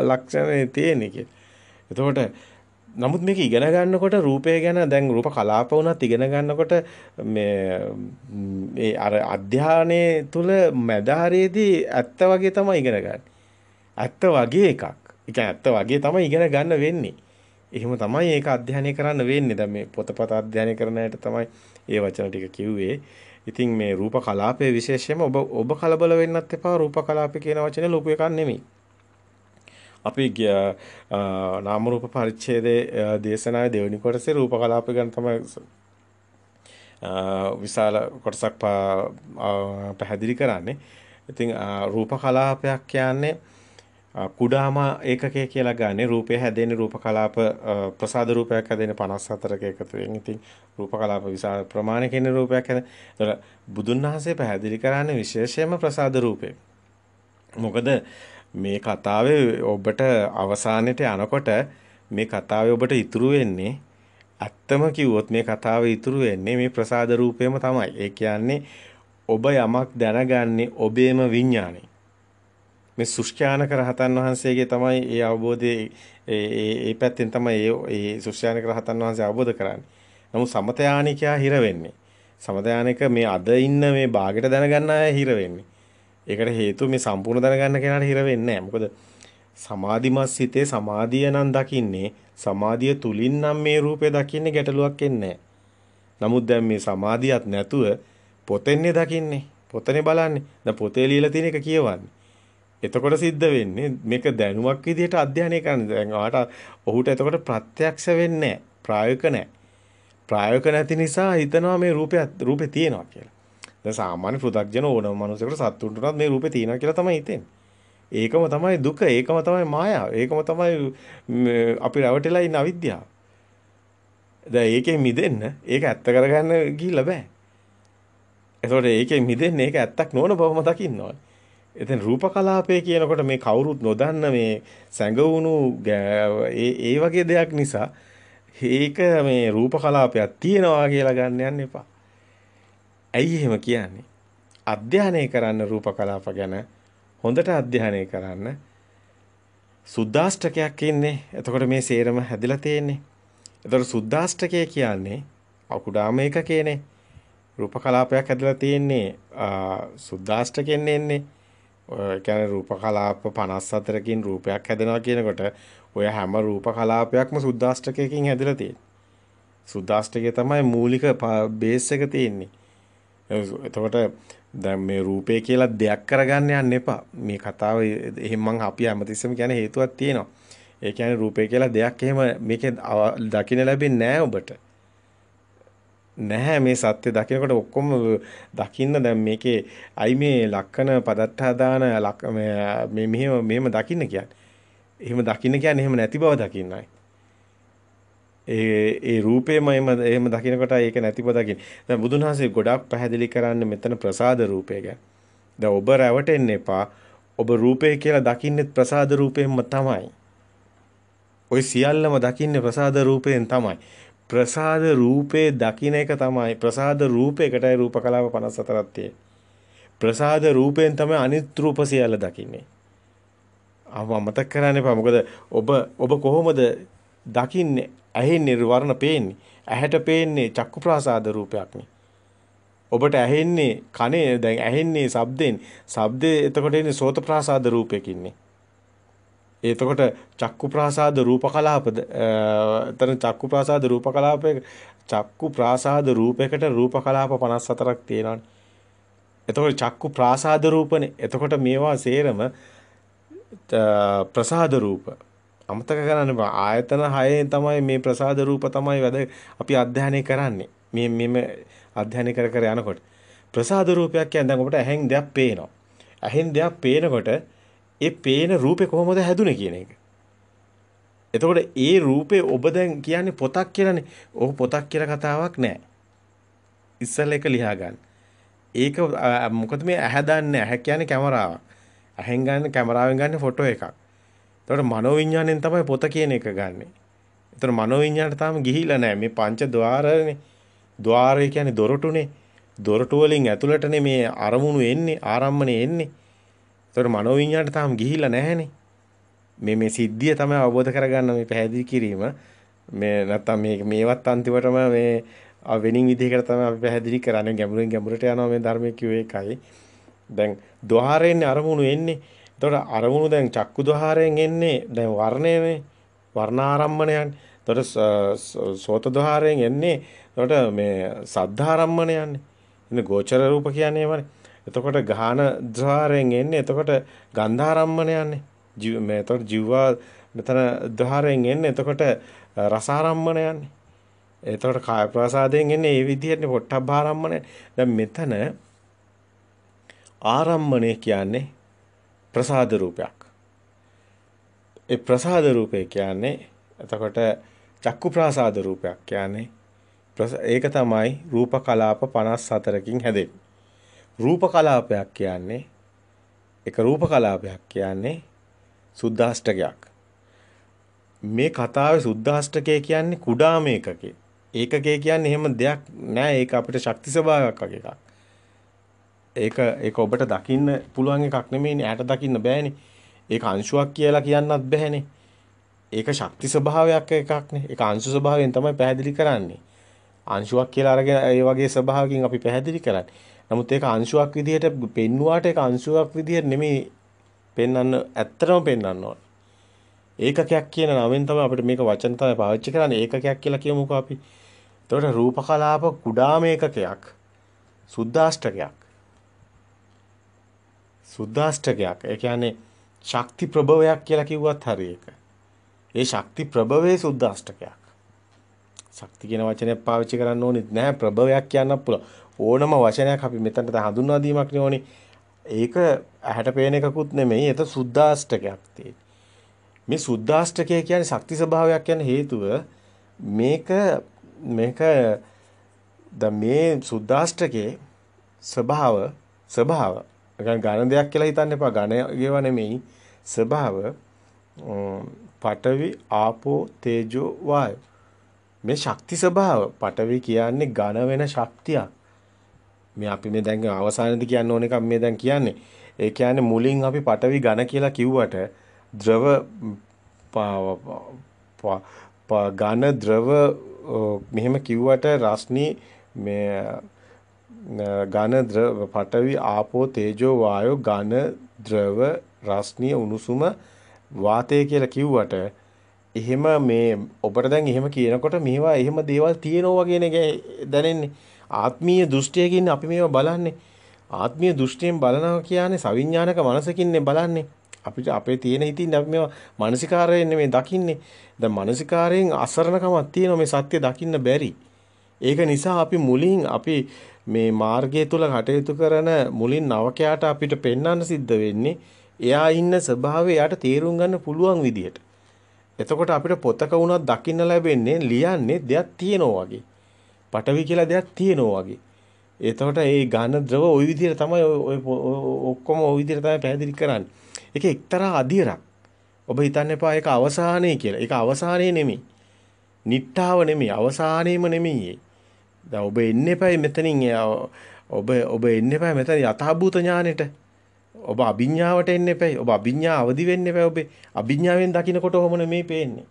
ලක්ෂණේ තියෙන්නේ කියලා. එතකොට නමුත් මේක ඉගෙන ගන්නකොට රූපය ගැන දැන් රූප කලාප වුණත් ඉගෙන ගන්නකොට මේ ඒ අර අධ්‍යානයේ තුල මැදහරේදී ඇත්ත වගේ තමයි ඉගෙන ගන්න. ඇත්ත වගේ එකක්. ඒ ඇත්ත වගේ තමයි ඉගෙන ගන්න වෙන්නේ. එහෙම තමයි ඒක අධ්‍යයනය කරන්න වෙන්නේ. දැන් මේ පොතපත අධ්‍යයනය කරන ඇයට තමයි ඒ වචන ටික කිව්වේ. ඉතින් මේ රූප කලාපයේ විශේෂයෙන්ම ඔබ ඔබ කලබල වෙන්නත් එපා රූප කලාපය කියන වචනේ ලොකු එකක් නෙමෙයි. අපි නාම රූප පරිච්ඡේදයේ දේශනාවේ දෙවෙනි කොටසේ රූප කලාප ගැන තමයි විශාල කොටසක් පැහැදිලි කරන්නේ. ඉතින් රූප කලාපයක් කියන්නේ කුඩාම ඒකකය කියලා ගන්නේ රූපය හැදෙන රූප කලාප ප්‍රසාද රූපයක් හැදෙන 54ක එකතුවෙන්. ඉතින් රූප කලාප විශාල ප්‍රමාණයකින් රූපයක් හැදෙන. බුදුන් වහන්සේ පැහැදිලි කරන්නේ විශේෂයෙන්ම ප්‍රසාද රූපේ. මොකද මේ කතාවේ ඔබට අවසානයේට යනකොට මේ කතාවේ ඔබට ඉතුරු වෙන්නේ ඇත්තම කිව්වොත් මේ කතාවේ ඉතුරු වෙන්නේ මේ ප්‍රසාද රූපේම තමයි. ඒ කියන්නේ ඔබ යමක් දැනගන්නේ ඔබේම විඥානේ. මේ සුෂ්ඨානක රහතන් වහන්සේගේ තමයි ඒ අවබෝධයේ ඒ පැත්තෙන් තමයි ඒ සුෂ්ඨානක රහතන් වහන්සේ අවබෝධ කරන්නේ. නමුත් සමතයානිකයා හිර වෙන්නේ. සමතයානික මේ අද ඉන්න මේ භාගයට දැනගන්න අය හිර වෙන්නේ. ඒකට හේතුව මේ සම්පූර්ණ දැනගන්න කෙනාට හිර වෙන්නේ මොකද සමාධිමත් සිතේ සමාධිය නම් දකින්නේ සමාධිය තුලින් නම් මේ රූපය දකින්නේ ගැටලුවක් එන්නේ නමුත් දැන් මේ සමාධියක් නැතුව පොතෙන්නේ දකින්නේ පොතනේ බලන්නේ දැන් පොතේ ලියලා තියෙන එක කියවන්නේ එතකොට සිද්ධ වෙන්නේ මේක දැනුමක් විදිහට අධ්‍යයනය කරන්න. දැන් ඔයාට ඔහුට එතකොට ප්‍රත්‍යක්ෂ වෙන්නේ නැහැ. ප්‍රායෝගික නැහැ. ප්‍රායෝගික නැති නිසා හිතනවා මේ රූපය රූපේ තියෙනවා කියලා. දැන් සාමාන්‍ය පෘථග්ජන ඕනම මනුස්සයෙකුට සත්තුන්ට උනත් මේ රූපේ තියෙනවා කියලා තමයි හිතෙන්නේ. ඒකම තමයි දුක, ඒකම තමයි මායාව, ඒකම තමයි අපි රැවටෙලා ඉන්න අවිද්‍යාව. දැන් ඒකෙන් මිදෙන්න, ඒක ඇත්ත කරගන්න ගිහිල්ලා බෑ. ඒතකොට ඒකෙන් මිදෙන්න ඒක ඇත්තක් නොවන බවම දකින්න ඕනේ. එතෙන් රූප කලාපය කියනකොට මේ කවුරුත් නොදන්න මේ සැඟවුණු ඒ වගේ දෙයක් නිසා ඒක මේ රූප කලාපයක් තියනවා කියලා ගන්න යන්න එපා. ඇයි එහෙම කියන්නේ? අධ්‍යයනය කරන්න රූප කලාප ගැන හොඳට අධ්‍යයනය කරන්න සුද්දාෂ්ටකයක් ඉන්නේ. එතකොට මේ සේරම හැදිලා තියෙන්නේ. එතකොට සුද්දාෂ්ටකය කියන්නේ අකුඩාම එකකේනේ. රූප කලාපයක් හැදලා තියෙන්නේ සුද්දාෂ්ටකෙන් එන්නේ. ඒ කියන්නේ රූප කලාප 54කින් රූපයක් හැදෙනවා කියනකොට ඔය හැම රූප කලාපයක්ම සුද්දාෂ්ටකයකින් හැදලා තියෙන්නේ. සුද්දාෂ්ටකය තමයි මූලික බේස් එක තියෙන්නේ. එතකොට දැන් මේ රූපය කියලා දෙයක් කරගන්න යන්න එපා. මේ කතාව එහෙම මං අපි හැමතිස්සෙම කියන හේතුවක් තියෙනවා. ඒ කියන්නේ රූපය කියලා දෙයක් එහෙම මේකේ දකින්න ලැබෙන්නේ නැහැ ඔබට. නැහැ මේ සත්‍ය දකිනකොට ඔක්කොම දකින්න දැන් මේකේ අයි මේ ලක්කන පදත්තා දාන මේ මෙහෙම මෙහෙම දකින්න කියන්නේ. එහෙම දකින්න කියන්නේ එහෙම නැති බව දකින්නයි. ඒ ඒ රූපේම එහෙම එහෙම දකිනකොට ඒක නැතිව දකින්න. දැන් බුදුන් වහන්සේ ගොඩාක් පැහැදිලි කරන්නේ මෙතන ප්‍රසාද රූපය ගැන. දැන් ඔබ රැවටෙන්න එපා. ඔබ රූපේ කියලා දකින්නෙත් ප්‍රසාද රූපයෙන්ම තමයි. ওই සියල්ලම දකින්නේ ප්‍රසාද රූපයෙන් තමයි. ප්‍රසාද රූපේ දකින්න එක තමයි ප්‍රසාද රූපයකටයි රූපකලාව 54ක් තියෙන්නේ. ප්‍රසාද රූපයෙන් තමයි අනිත් රූප සියල්ල දකින්නේ. අමතක කරන්න එපා. මොකද ඔබ ඔබ කොහොමද දකින්නේ ඇහෙන්නේ වර්ණ පේන්නේ. ඇහැට පේන්නේ චක්කු ප්‍රසාද රූපයක්නේ. ඔබට ඇහෙන්නේ කනේ දැන් ඇහෙන්නේ ශබ්දෙන්. ශබ්දේ එතකොට එන්නේ සෝත ප්‍රසාද රූපයකින්නේ. එතකොට චක්කු ප්‍රාසාද රූපකලාප එතන චක්කු ප්‍රාසාද රූපකලාපයක චක්කු ප්‍රාසාද රූපයකට රූපකලාප 54ක් තියෙනවානේ. එතකොට චක්කු ප්‍රාසාද රූපනේ. එතකොට මේවා සේරම ප්‍රසාද රූප අමතක කරන්න ආයතන 6 තමයි මේ ප්‍රසාද රූප තමයි වැඩ අපි අධ්‍යයනය කරන්නේ. මේ මෙම අධ්‍යයනය කර කර යනකොට ප්‍රසාද රූපයක් කියන්නේ දැන් ඔබට ඇහෙන් දෙයක් පේනවා. ඇහෙන් දෙයක් පේනකොට ඒ පේන රූපේ කොහොමද හැදුනේ කියන එක. එතකොට ඒ රූපේ ඔබ දැන් කියන්නේ පොතක් කියලානේ. ඔහු පොතක් කියලා කතාවක් නෑ. ඉස්සෙල්ලා එක ලියා ගන්න. ඒක මොකද මේ ඇහැ දන්නේ ඇහැ කියන්නේ කැමරාවක්. ඇහෙන් ගන්න කැමරාවෙන් ගන්න ෆොටෝ එකක්. එතකොට මනෝවිඤ්ඤාණයෙන් තමයි පොත කියන එක ගන්නෙ. එතකොට මනෝවිඤ්ඤාණයට තාම ගිහිලා නැහැ. මේ පංච ద్వාරනේ. ద్వාරය කියන්නේ දොරටුනේ. දොරටු වලින් ඇතුළටනේ මේ අරමුණු එන්නේ, ආරම්මණය එන්නේ. එතකොට මනෝවිඤ්ඤාණයට තාම ගිහිලා නැහැනේ. මේ මේ සිද්ධිය තමයි අවබෝධ කරගන්න මේ පැහැදිලි කිරීම. මේ නැත්තම් මේ මේවත් අන්තිමටම මේ වෙනින් විදිහකට තමයි අපි පැහැදිලි කරන්නේ ගැඹුරින් ගැඹුරට යනවා මේ ධර්මයේ කියෝ එකයි. දැන් ద్వාරයෙන් අරමුණු එන්නේ එතකොට අරමුණු දැන් චක්කුද්වාරයෙන් එන්නේ දැන් වර්ණයනේ වර්ණාරම්මණයන්. එතකොට සෝතද්වාරයෙන් එන්නේ එතකොට මේ සද්ධාරම්මණයන්නේ. ඉතින් ගෝචර රූප කියන්නේ ඒවනේ. එතකොට ගාන ద్వාරයෙන් එන්නේ. එතකොට ගන්ධාරම්මණයන්නේ. ජීව මේ එතකොට ජීවා මෙතන ద్వාරයෙන් එන්නේ. එතකොට රසාරම්මණයන්නේ. එතකොට කාය ප්‍රසාදයෙන් එන්නේ මේ විදිහටනේ පොට්ටබ්බාරම්මණය. දැන් මෙතන ආරම්මණය කියන්නේ ප්‍රසාද රූපයක්. ඒ ප්‍රසාද රූපය කියන්නේ එතකොට චක්කු ප්‍රසාද රූපයක් කියන්නේ ඒක තමයි රූප කලාප 54කින් හැදෙන්නේ. රූප කලාපයක් කියන්නේ එක රූප කලාපයක් කියන්නේ සුද්ධාෂ්ටකයක්. මේ කතාවේ සුද්ධාෂ්ටකය කියන්නේ කුඩාම එකකේ. ඒකකේ කියන්නේ එහෙම දෙයක් නෑ ඒක අපිට ශක්ති ස්වභාවයක් වගේ එකක්. ඒක ඒක ඔබට දකින්න පුළුවන් එකක් නෙමෙයිනේ. ඈට දකින්න බෑනේ. ඒක අංශුවක් කියලා කියන්නත් බෑනේ. ඒක ශක්ති ස්වභාවයක් එකක්නේ. ඒක අංශු ස්වභාවයෙන් තමයි පැහැදිලි කරන්නේ. අංශුවක් කියලා අරගෙන ඒ වගේ ස්වභාවකින් අපි පැහැදිලි කරන්නේ. නමුත් ඒක අංශුවක් විදිහට පෙන්නුවාට ඒක අංශුවක් විදිහට නෙමෙයි පෙන්වන්න ඇත්තටම පෙන්වන්න ඕන. ඒකකයක් කියන නවෙන් තමයි අපිට මේක වචන තමයි පාවිච්චි කරන්නේ. ඒකකයක් කියලා කියමුකෝ අපි. එතකොට රූපකලාප කුඩාම ඒකකයක්. සුද්දාෂ්ටකයක්. සුද්දාෂ්ටකයක්. ඒ කියන්නේ ශක්ති ප්‍රභවයක් කියලා කිව්වත් හරි ඒක. ඒ ශක්ති ප්‍රභවයේ සුද්දාෂ්ටකයක්. ශක්ති කියන වචනය පාවිච්චි කරන්න ඕනෙත් නැහැ ප්‍රභවයක් කියන්න පුළුවන්. ඕනම වචනයක් අපි මෙතනට හඳුන්වා දීමක් නෙවෙයි. ඒක ඇහැට පේන එකකුත් නෙමෙයි. ඒක සුද්දාෂ්ටකයක් තියෙන්නේ. මේ සුද්දාෂ්ටකය කියන්නේ ශක්ති ස්වභාවයක් යන හේතුව මේක මේක ද මේ සුද්දාෂ්ටකේ ස්වභාව ස්වභාව නිකන් ඝන දෙයක් කියලා හිතන්න එපා. ඝනයේව නෙමෙයි ස්වභාව පඨවි ආපෝ තේජෝ වායෝ මේ ශක්ති ස්වභාව පඨවි කියන්නේ ඝන වෙන ශක්තියක්. මේ අපි මේ දැන් අවසානයේදී කියන්න ඕන එකක් මේ දැන් කියන්නේ. ඒ කියන්නේ මුලින් අපි පඨවි ඝන කියලා කිව්වට ද්‍රව ඝන ද්‍රව මෙහෙම කිව්වට රස්නි මේ ඝන ද්‍රව පඨවි ආපෝ තේජෝ වායෝ ඝන ද්‍රව රස්නීය උණුසුම වාතය කියලා කිව්වට එහෙම මේ ඔබට දැන් එහෙම කියනකොට මේවා එහෙම දේවල් තියෙනවා කියන එක දැනෙන්නේ ආත්මීය දෘෂ්ටියකින් අපි මේවා බලන්නේ ආත්මීය දෘෂ්ටියෙන් බලනවා කියන්නේ සවිඥානික මනසකින්නේ බලන්නේ අපිට අපේ තියෙන ඉතින් අපි මේවා මානසිකාරයෙන් මේ දකින්නේ දැන් මානසිකාරයෙන් අසරණකමක් තියෙනවා මේ සත්‍ය දකින්න බැරි ඒක නිසා අපි මුලින් අපි මේ මාර්ගය තුල කටයුතු කරන මුලින් නවකයාට අපිට පෙන්වන්න සිද්ධ වෙන්නේ එයා ඉන්න ස්වභාවය යාට තේරුම් ගන්න පුළුවන් විදියට. එතකොට අපිට පොතක වුණත් දකින්න ලැබෙන්නේ ලියන්නේ දෙයක් තියෙනවා වගේ. පටවි කියලා දෙයක් තියෙනවා වගේ. එතකොට ඒ ඝන ද්‍රව ওই විදිහට තමයි ඔය ඔක්කොම ওই විදිහට තමයි පැහැදිලි කරන්නේ. ඒක එක්තරා අධිරක්. ඔබ හිතන්න එපා ඒක අවසානයේ කියලා. ඒක අවසානයේ නෙමෙයි. නිට්ටාව නෙමෙයි අවසානයේම නෙමෙයි. දැන් ඔබ එන්න එපයි මෙතනින් ඔබ ඔබ එන්න එපා මෙතන යථාභූත ඥානෙට. ඔබ අභිඥාවට එන්න එපයි. ඔබ අභිඥා අවදි වෙන්න එපයි. ඔබේ අභිඥාවෙන් දකින්නකොට ඔහොමනේ මේ පේන්නේ.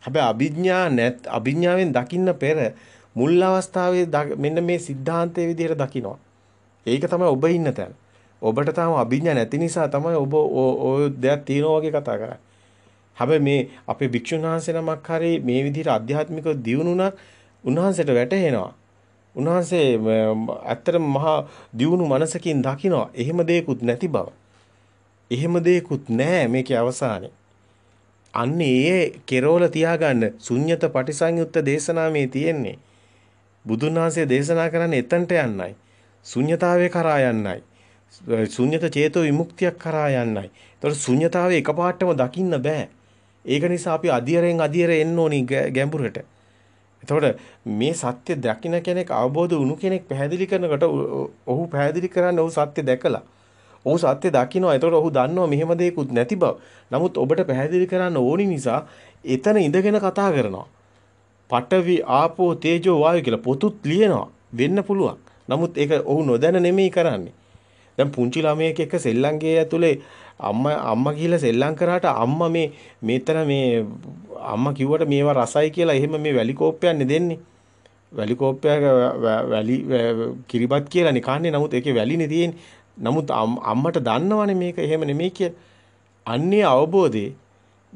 හැබැයි අභිඥා නැත් අභිඥාවෙන් දකින්න පෙර මුල් අවස්ථාවේ මෙන්න මේ સિદ્ધාන්තයේ විදිහට දකිනවා. ඒක තමයි ඔබ ඉන්න තැන. ඔබට තාම අභිඥා නැති නිසා තමයි ඔබ ඔය දෙයක් තියනවා වගේ කතා කරන්නේ. හැබැයි මේ අපේ භික්ෂුන් වහන්සේ නමක් හරි මේ විදිහට අධ්‍යාත්මිකව දියුණුණා උන්වහන්සේට වැටහෙනවා. උන්වහන්සේ ඇත්තටම මහා දියුණු මනසකින් දකිනවා. එහෙම දෙයක්වත් නැති බව. එහෙම දෙයක්වත් නැහැ මේකේ අවසානේ. අන්න ඒ කෙරෝල තියාගන්න ශුන්්‍යත පටිසංයුත්ත දේශනාවේ තියෙන්නේ. බුදුන් වහන්සේ දේශනා කරන්නේ එතනට යන්නයි. ශුන්්‍යතාවේ කරා යන්නයි. ශුන්්‍යත චේතෝ විමුක්තියක් කරා යන්නයි. ඒතකොට ශුන්්‍යතාවේ එකපාරටම දකින්න බෑ. ඒක නිසා අපි අධියරෙන් අධියර එන්න ඕනි ගැඹුරට. එතකොට මේ සත්‍ය දකින්න කෙනෙක් අවබෝධ වුණු කෙනෙක් පැහැදිලි කරනකොට ඔහු පැහැදිලි කරන්නේ ඔහු සත්‍ය දැකලා. ඔහු සත්‍ය දකින්නවා. එතකොට ඔහු දන්නවා මෙහෙම දෙයක්වත් නැති බව. නමුත් ඔබට පැහැදිලි කරන්න ඕනි නිසා එතන ඉඳගෙන කතා කරනවා. පඨවි ආපෝ තේජෝ වායු කියලා පොතුත් ලියනවා. වෙන්න පුළුවන්. නමුත් ඒක ඔහු නොදැන නෙමෙයි කරන්නේ. දැන් පුංචි ළමයෙක් එක්ක සෙල්ලම් ගේ ඇතුලේ අම්මා අම්මා කියලා සෙල්ලම් කරාට අම්මා මේ මෙතන මේ අම්මා කිව්වට මේවා රසයි කියලා එහෙම මේ වැලි කෝප්පයන්නේ දෙන්නේ. වැලි කෝප්පයක වැලි කිරිබත් කියලානේ කන්නේ. නමුත් ඒකේ වැලිනේ තියෙන්නේ. නමුත් අම්මට දන්නවනේ මේක එහෙම නෙමෙයි කියලා. අන්නේ අවබෝධේ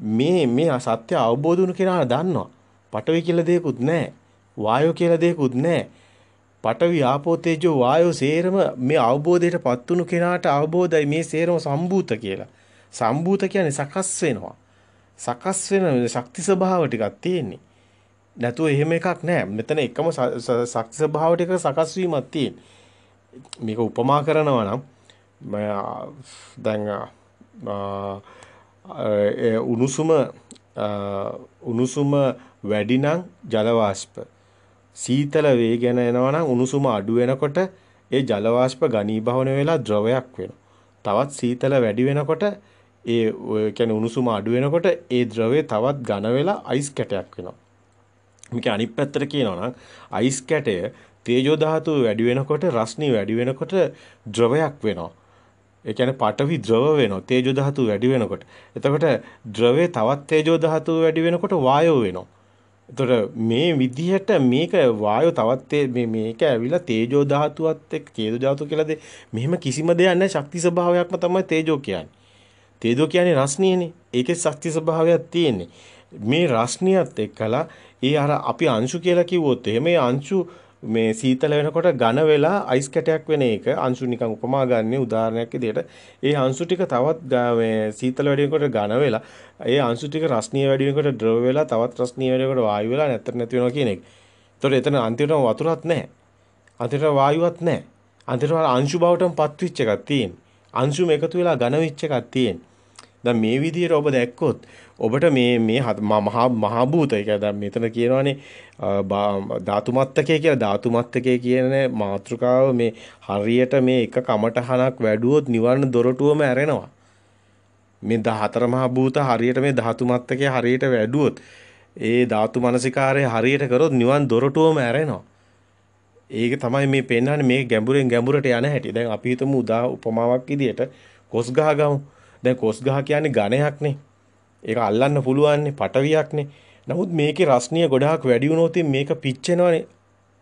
මේ මේ සත්‍ය අවබෝධ වුණු කෙනා දන්නවා. පටවේ කියලා දෙයක්වත් නැහැ. වායෝ කියලා දෙයක්වත් නැහැ. පඨවි ආපෝ තේජෝ වායෝ සේරම මේ අවබෝධයටපත් උණු කෙනාට අවබෝධයි මේ සේරම සම්බූත කියලා. සම්බූත කියන්නේ සකස් වෙනවා. සකස් වෙන ශක්ති ස්වභාව ටිකක් තියෙන්නේ. නැතුව එහෙම එකක් නෑ. මෙතන එකම ශක්ති ස්වභාව ටික සකස් වීමක් තියෙන. මේක උපමා කරනවා නම් දැන් උණුසුම උණුසුම වැඩි නම් ජල වාෂ්ප සීතල වේගෙන යනවා නම් උණුසුම අඩු වෙනකොට ඒ ජල වාෂ්ප ඝනීභවන වෙලා ද්‍රවයක් වෙනවා. තවත් සීතල වැඩි වෙනකොට ඒ කියන්නේ උණුසුම අඩු වෙනකොට ඒ ද්‍රවය තවත් ඝන වෙලා අයිස් කැටයක් වෙනවා. මේක අනිත් පැත්තට කියනවා නම් අයිස් කැටය තේජෝ ධාතුව වැඩි වෙනකොට රස්නි වැඩි වෙනකොට ද්‍රවයක් වෙනවා. ඒ කියන්නේ පඨවි ද්‍රව වෙනවා තේජෝ ධාතුව වැඩි වෙනකොට. එතකොට ද්‍රවය තවත් තේජෝ ධාතුව වැඩි වෙනකොට වායෝ වෙනවා. එතකොට මේ විදිහට මේක වායෝ තවත් මේ මේක ඇවිල්ලා තේජෝ ධාතුවත් එක්ක කේතු ධාතුව කියලාද මෙහෙම කිසිම දෙයක් නැහැ ශක්ති ස්වභාවයක්ම තමයි තේජෝ කියන්නේ. තේජෝ කියන්නේ රස්නියනේ. ඒකේ ශක්ති ස්වභාවයක් තියෙන්නේ. මේ රස්නියත් එක්කලා ඒ අර අපි අංශු කියලා කිව්වොත් එහෙම ඒ අංශු මේ සීතල වෙනකොට ඝන වෙලා අයිස් කැටයක් වෙන එක අංශු නිකන් උපමා ගන්න උදාහරණයක් විදිහට ඒ අංශු ටික තවත් මේ සීතල වැඩි වෙනකොට ඝන වෙලා ඒ අංශු ටික රස්නීය වැඩි වෙනකොට ද්‍රව වෙලා තවත් රස්නීය වැඩි වෙනකොට වායු වෙලා නැත්තර නැති වෙනවා කියන එක. ඒතකොට එතන අන්තිමටම වතුරක් නැහැ. අන්තිමට වායුවක් නැහැ. අන්තිමට අංශු බවටම පත්විච්ච එකක් තියෙන. අංශුම එකතු වෙලා ඝන වෙච්ච එකක් තියෙන. දැන් මේ විදිහට ඔබ දැක්කොත් ඔබට මේ මේ මහා මහා භූත ඒක දැන් මෙතන කියනවානේ ධාතුමත්තකය කියලා ධාතුමත්තකය කියන මාතෘකාව මේ හරියට මේ එක කමටහනක් වැඩුවොත් නිවන දොරටුවම ඇරෙනවා මේ 14 මහා භූත හරියට මේ ධාතුමත්තකය හරියට වැඩුවොත් ඒ ධාතු මනසිකාරය හරියට කරොත් නිවන් දොරටුවම ඇරෙනවා ඒක තමයි මේ පෙන්වන්නේ මේ ගැඹුරෙන් ගැඹුරට යන හැටි. දැන් අපි හිතමු උදා උපමාවක් විදියට කොස් ගහ ගමු. දැන් කොස් ගහ කියන්නේ ඝණයක්නේ. ඒක අල්ලන්න පුළුවන්නේ පටවියක්නේ. නමුත් මේකේ රස්නිය ගොඩාක් වැඩි වුණොත් මේක පිච්චෙනවනේ.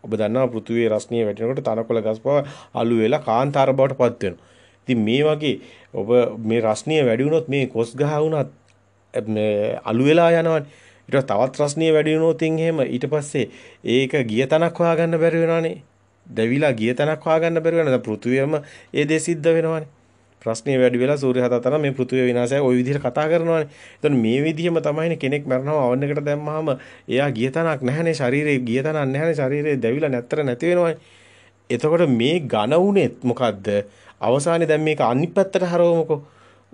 ඔබ දන්නවා පෘථිවියේ රස්නිය වැටෙනකොට තනකොළ ගස් පවා අළු වෙලා කාන්තාර බවට පත් වෙනවා. ඉතින් මේ වගේ ඔබ මේ රස්නිය වැඩි වුණොත් මේ කොස් ගහ වුණත් අළු වෙලා යනවනේ. ඊට තවත් රස්නිය වැඩි වුණොත් එහෙම ඊට පස්සේ ඒක ගිය තනක් හොයාගන්න බැරි වෙනවනේ. දැවිලා ගිය තනක් හොයාගන්න බැරි වෙනවා. දැන් පෘථිවියම ඒ දේ සිද්ධ වෙනවනේ. ප්‍රශ්නේ වැඩි වෙලා සූර්ය හතා තරම් මේ පෘථිවිය විනාශයයි ওই විදිහට කතා කරනවානේ. එතකොට මේ විදිහම තමයිනේ කෙනෙක් මරනවා අවන් එකට දැම්මහම එයා ගිය තනක් නැහැනේ ශරීරේ ගිය තනක් නැහැනේ ශරීරේ දැවිලා නැත්තර නැති වෙනවානේ. එතකොට මේ ඝන වුණෙත් මොකද්ද? අවසානයේ දැන් මේක අනිත් පැත්තට හරවමුකෝ.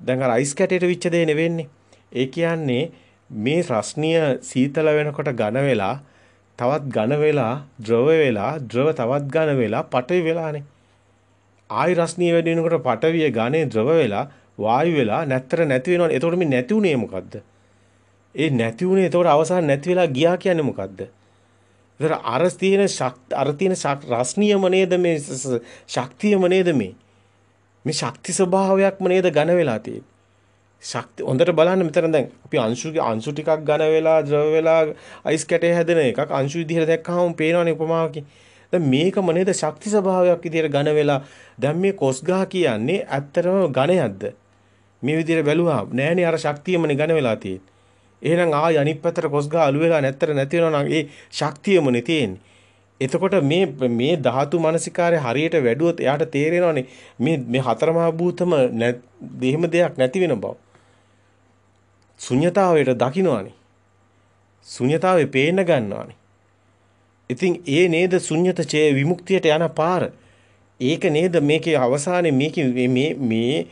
දැන් අර අයිස් කැටයට විච්ච දේ නෙවෙන්නේ. ඒ කියන්නේ මේ රස්නිය සීතල වෙනකොට ඝන වෙලා තවත් ඝන වෙලා ද්‍රව වෙලා ද්‍රව තවත් ඝන වෙලා පටවි වෙලානේ ආයි රස්නිය වැඩි වෙනකොට පටවිය ඝනේ ද්‍රව වෙලා වායු වෙලා නැත්තර නැති වෙනවා. එතකොට මේ නැති උනේ මොකද්ද? ඒ නැති උනේ එතකොට අවසාන නැති වෙලා ගියා කියන්නේ මොකද්ද? ඒතර අර තියෙන ශක්ති අර තියෙන රස්නියම නේද මේ ශක්තියම නේද මේ? මේ ශක්ති ස්වභාවයක්ම නේද ඝන වෙලා තියෙන්නේ. ශක්ති හොඳට බලන්න මෙතන දැන් අපි අංශු අංශු ටිකක් ඝන වෙලා ද්‍රව වෙලා අයිස් කැටේ හැදෙන එකක් අංශු විදිහට දැක්කහම පේනවනේ උපමාවකින්. දැන් මේකම නේද ශක්ති ස්වභාවයක් විදියට ඝන වෙලා දැන් මේ කොස් ගහ කියන්නේ ඇත්තටම ඝනයක්ද මේ විදියට බැලුවා නෑනේ අර ශක්තියමනේ ඝන වෙලා තියෙන්නේ එහෙනම් ආයි අනිත් පැත්තට කොස් ගහ අළු වෙලා නැත්තර නැති වෙනවා නම් ඒ ශක්තියමනේ තියෙන්නේ එතකොට මේ මේ ධාතු මනසිකාරය හරියට වැඩුවොත් එයාට තේරෙනවනේ මේ මේ හතර මහා භූතම දෙහිම දෙයක් නැති වෙන බව. ශුන්්‍යතාවයට දකින්නවනේ. ශුන්්‍යතාවේ පේන්න ගන්නවනේ. ඉතින් ඒ නේද ශුන්්‍යත ඡේ විමුක්තියට යන පාර. ඒක නේද මේකේ අවසානයේ මේකේ මේ මේ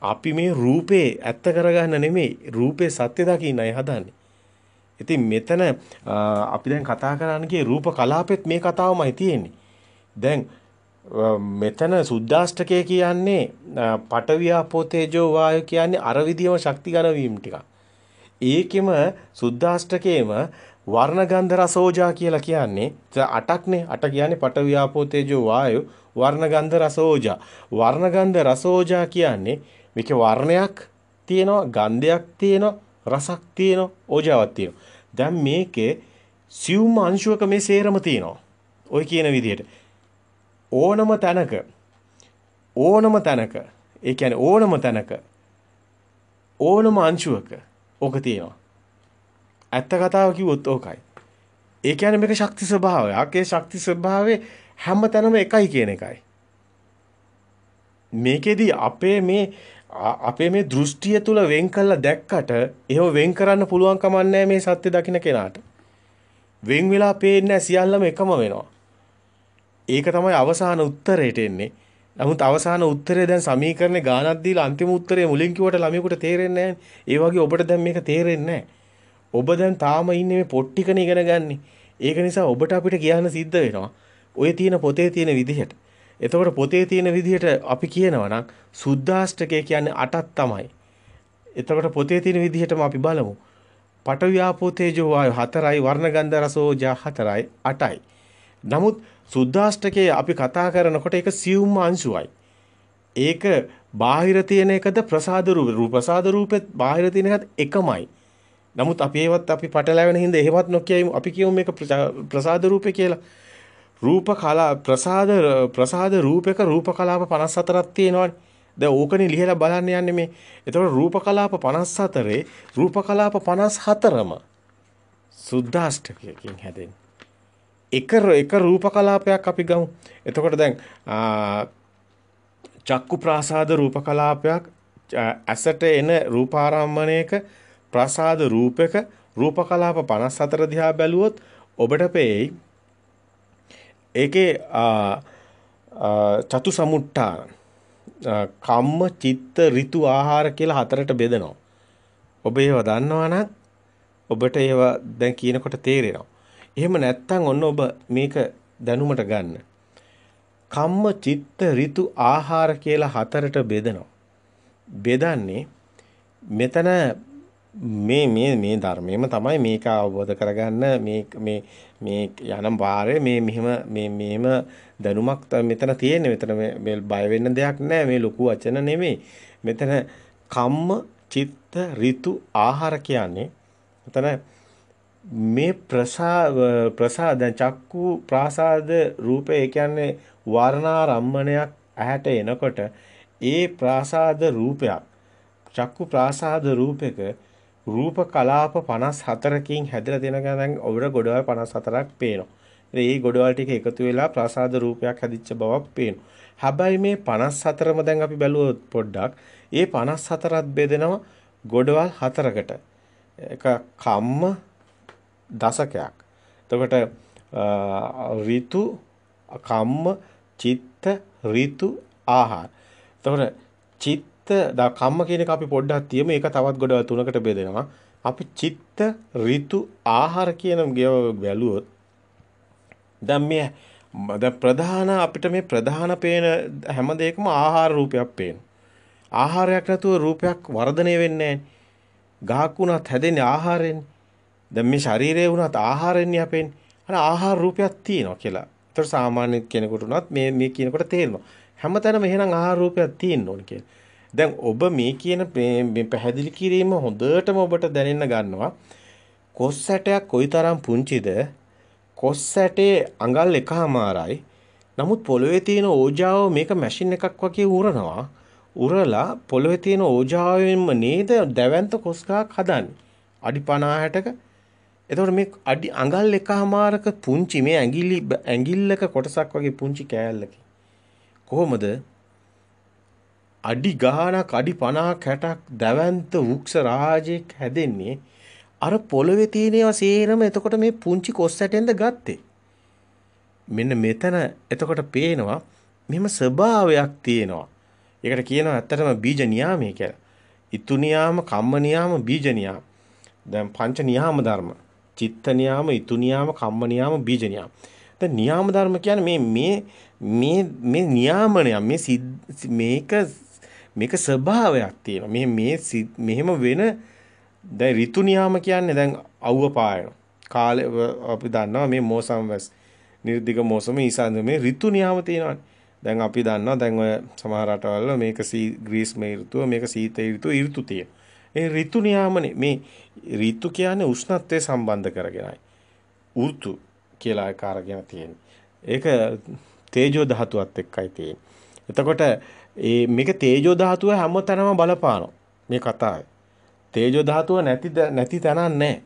අපි මේ රූපේ ඇත්ත කරගන්න නෙමෙයි රූපේ සත්‍ය දකින්නයි හදන්නේ. ඉතින් මෙතන අපි දැන් කතා කරන්නේ රූප කලාපෙත් මේ කතාවමයි තියෙන්නේ. දැන් මෙතන සුද්දාෂ්ටකය කියන්නේ පටවියාපෝ තේජෝ වායෝ කියන්නේ අර විදියම ශක්ති ඝන වීම ටිකක්. ඒකෙම සුද්දාෂ්ටකයේම වර්ණගන්ධ රසෝජා කියලා කියන්නේ අටක්නේ අට කියන්නේ පඨවි ආපෝ තේජෝ වායෝ වර්ණගන්ධ රසෝජා වර්ණගන්ධ රසෝජා කියන්නේ මේකේ වර්ණයක් තියෙනවා ගන්ධයක් තියෙනවා රසක් තියෙනවා ඕජාවක් තියෙනවා දැන් මේකේ සියුම් අංශුවක මේ සේරම තියෙනවා ඔය කියන විදිහට ඕනම තැනක ඕනම තැනක ඒ කියන්නේ ඕනම තැනක ඕනම අංශුවක ඕක තියෙනවා ඇත්ත කතාව කිව්වොත් ඕකයි. ඒ කියන්නේ මේක ශක්ති ස්වභාවයක්. ඒ ශක්ති ස්වභාවයේ හැම තැනම එකයි කියන එකයි. මේකෙදි අපේ මේ අපේ මේ දෘෂ්ටිය තුල වෙන් කළා දැක්කට එහෙම වෙන් කරන්න පුළුවන් කමක් මේ සත්‍ය දකින්න කෙනාට. වෙන් වෙලා පේන්නේ සියල්ලම එකම වෙනවා. ඒක තමයි අවසාන උත්තරයට එන්නේ. නමුත් අවසාන උත්තරය දැන් සමීකරණේ ගානක් දීලා අන්තිම උත්තරය මුලින් කිව්වට ළමයෙකුට තේරෙන්නේ නැහැ. ඒ වගේ ඔබට දැන් මේක තේරෙන්නේ නැහැ. ඔබ දැන් තාම ඉන්නේ මේ පොට්ටිකන ඉගෙන ගන්න. ඒක නිසා ඔබට අපිට කියන්න සිද්ධ වෙනවා. ඔය තියෙන පොතේ තියෙන විදිහට. එතකොට පොතේ තියෙන විදිහට අපි කියනවා නම් සුද්දාෂ්ටකය කියන්නේ 8ක් තමයි. එතකොට පොතේ තියෙන විදිහටම අපි බලමු. පටවියාපෝ තේජෝ වායු 4යි වර්ණගන්ධ රසෝජා 4යි 8යි. නමුත් සුද්දාෂ්ටකයේ අපි කතා කරනකොට ඒක සියුම්ම අංශුවයි. ඒක බාහිර තියෙන එකද ප්‍රසාද රූප ප්‍රසාද රූපෙත් බාහිර තියෙන එකත් එකමයි. නමුත් අපි ඒවත් අපි පටලැවෙන හින්දා එහෙමත් නොකියමු. අපි කියමු මේක ප්‍රසාද රූපේ කියලා. රූප කලා ප්‍රසාද ප්‍රසාද රූපක රූප කලාප 54ක් තියෙනවනේ. දැන් ඕකනේ ලියලා බලන්න යන්නේ මේ. එතකොට රූප කලාප 54ේ රූප කලාප 54ම සුද්දාෂ්ටකයකින් හැදෙන්නේ. එක එක රූප කලාපයක් අපි ගමු. එතකොට දැන් චක්කු ප්‍රාසාද රූප කලාපයක් ඇසට එන රූපාරම්මණයක ප්‍රසාද රූපක රූපකලාප 54 දිහා බැලුවොත් ඔබට පෙයි ඒකේ චතු සමුට්ටා කම්ම චිත්ත ඍතු ආහාර කියලා හතරට බෙදනවා. ඔබ ඒව දන්නවා ඔබට ඒව දැන් කියනකොට තේරෙනවා. එහෙම නැත්නම් ඔන්න ඔබ මේක දැනුමට ගන්න. කම්ම චිත්ත ඍතු ආහාර කියලා හතරට බෙදනවා. බෙදන්නේ මෙතන මේ මේ මේ ධර්මයේම තමයි මේක අවබෝධ කරගන්න මේ මේ මේ යනම් වාරේ මේ මෙහෙම මේ මෙහෙම දැනුමක් මෙතන තියෙන්නේ මෙතන මේ බය වෙන්න දෙයක් නැහැ මේ ලොකු වචන නෙමෙයි මෙතන කම්ම චිත්ත ඍතු ආහාර කියන්නේ මෙතන මේ ප්‍රසා ප්‍රසාද චක්කු ප්‍රාසාද රූපේ කියන්නේ වර්ණාරම්මණයක් ඇහැට එනකොට ඒ ප්‍රාසාද රූපයක් චක්කු ප්‍රාසාද රූපෙක රූප කලාප 54කින් හැදලා දෙන ගමන් ඔවර ගොඩවල් 54ක් පේනවා. ඒ ගොඩවල් ටික එකතු වෙලා ප්‍රාසාද රූපයක් හැදිච්ච බවක් පේනවා. හැබැයි මේ 54ම දැන් අපි බැලුවොත් පොඩ්ඩක් ඒ 54ත් බෙදෙනවා ගොඩවල් හතරකට. එක කම්ම දසකයක්. එතකොට ඍතු කම්ම චිත්ත ඍතු ආහාර. එතකොට චිත් චිත්ත කම්ම කියන එක අපි පොඩ්ඩක් තියමු. ඒක තවත් ගොඩවල් තුනකට බෙදෙනවා. අපි චිත්ත, ඍතු, ආහාර කියන බැලුවොත් දැන් මේ දැන් ප්‍රධාන අපිට මේ ප්‍රධාන පේන හැම දෙයකම ආහාර රූපයක් පේනවා. ආහාරයක් නැතුව රූපයක් වර්ධනය වෙන්නේ නැහැ. ගහක් වුණත් හැදෙන්නේ ආහාරයෙන්. දැන් මේ ශරීරය වුණත් ආහාරයෙන් යපෙන්. අර ආහාර රූපයක් තියෙනවා කියලා. ඒතර සාමාන්‍ය කෙනෙකුට උනත් මේ මේ කියනකොට තේරෙනවා. හැමතැනම එහෙනම් ආහාර රූපයක් තියෙන්න ඕන කියලා. දැන් ඔබ මේ කියන මේ පැහැදිලි කිරීම හොඳටම ඔබට දැනෙන්න ගන්නවා. කොස් ඇටයක් කොයිතරම් පුංචිද? කොස් ඇටේ අඟල් එකමාරයි. නමුත් පොළවේ තියෙන ඕජාව මේක මැෂින් එකක් වගේ ඌරනවා. උරලා පොළවේ තියෙන ඕජාවෙන්ම නේද දැවැන්ත කොස් ගහක් හදන්නේ. අඩි 50ටක. එතකොට මේ අඩි අඟල් එකමාරක පුංචි මේ ඇඟිලි ඇඟිල්ලක කොටසක් වගේ පුංචි කෑල්ලකින් කොහොමද අඩි ගානක් අඩි 50ක් 60ක් දැවැන්ත වුක්ෂ රාජයෙක් හැදෙන්නේ අර පොළවේ තියෙන ඒවා සේරම එතකොට මේ පුංචි කොස් ඇටෙන්ද ගත්තේ මෙන්න මෙතන එතකොට පේනවා මෙහෙම ස්වභාවයක් තියෙනවා ඒකට කියනවා ඇත්තටම බීජ නියාමය කියලා ඉතු නියාම කම්ම නියාම බීජ නියාම දැන් පංච නියාම ධර්ම චිත්ත නියාම ඉතු නියාම කම්ම නියාම බීජ නියාම දැන් නියාම ධර්ම කියන්නේ මේ මේ මේ මේ නියාමනය මේ මේක මේක ස්වභාවයක් තියෙනවා. මේ මේ මෙහෙම වෙන දැන් ඍතු නියාම කියන්නේ දැන් අවුව පායන. කාලේ අපි දන්නවා මේ මෝසම්වස් නිර්ධික මෝසම ඊසාන්ද මේ ඍතු නියාම තියෙනවානේ. දැන් අපි දන්නවා දැන් ඔය සමහර රටවල මේක සී ග්‍රීස් මේ ඍතුව මේක සීතේ ඍතුව ඍතු තියෙනවා. ඒ ඍතු නියාමනේ මේ ඍතු කියන්නේ උෂ්ණත්වය සම්බන්ධ කරගෙනයි. ඍතු කියලා කාරගෙන තියෙන්නේ. ඒක තේජෝ ධාතුවත් එක්කයි තියෙන්නේ. එතකොට ඒ මේක තේජෝ ධාතුව හැම තැනම බලපානවා මේ කතාවේ. තේජෝ ධාතුව නැති නැති තැනක් නැහැ.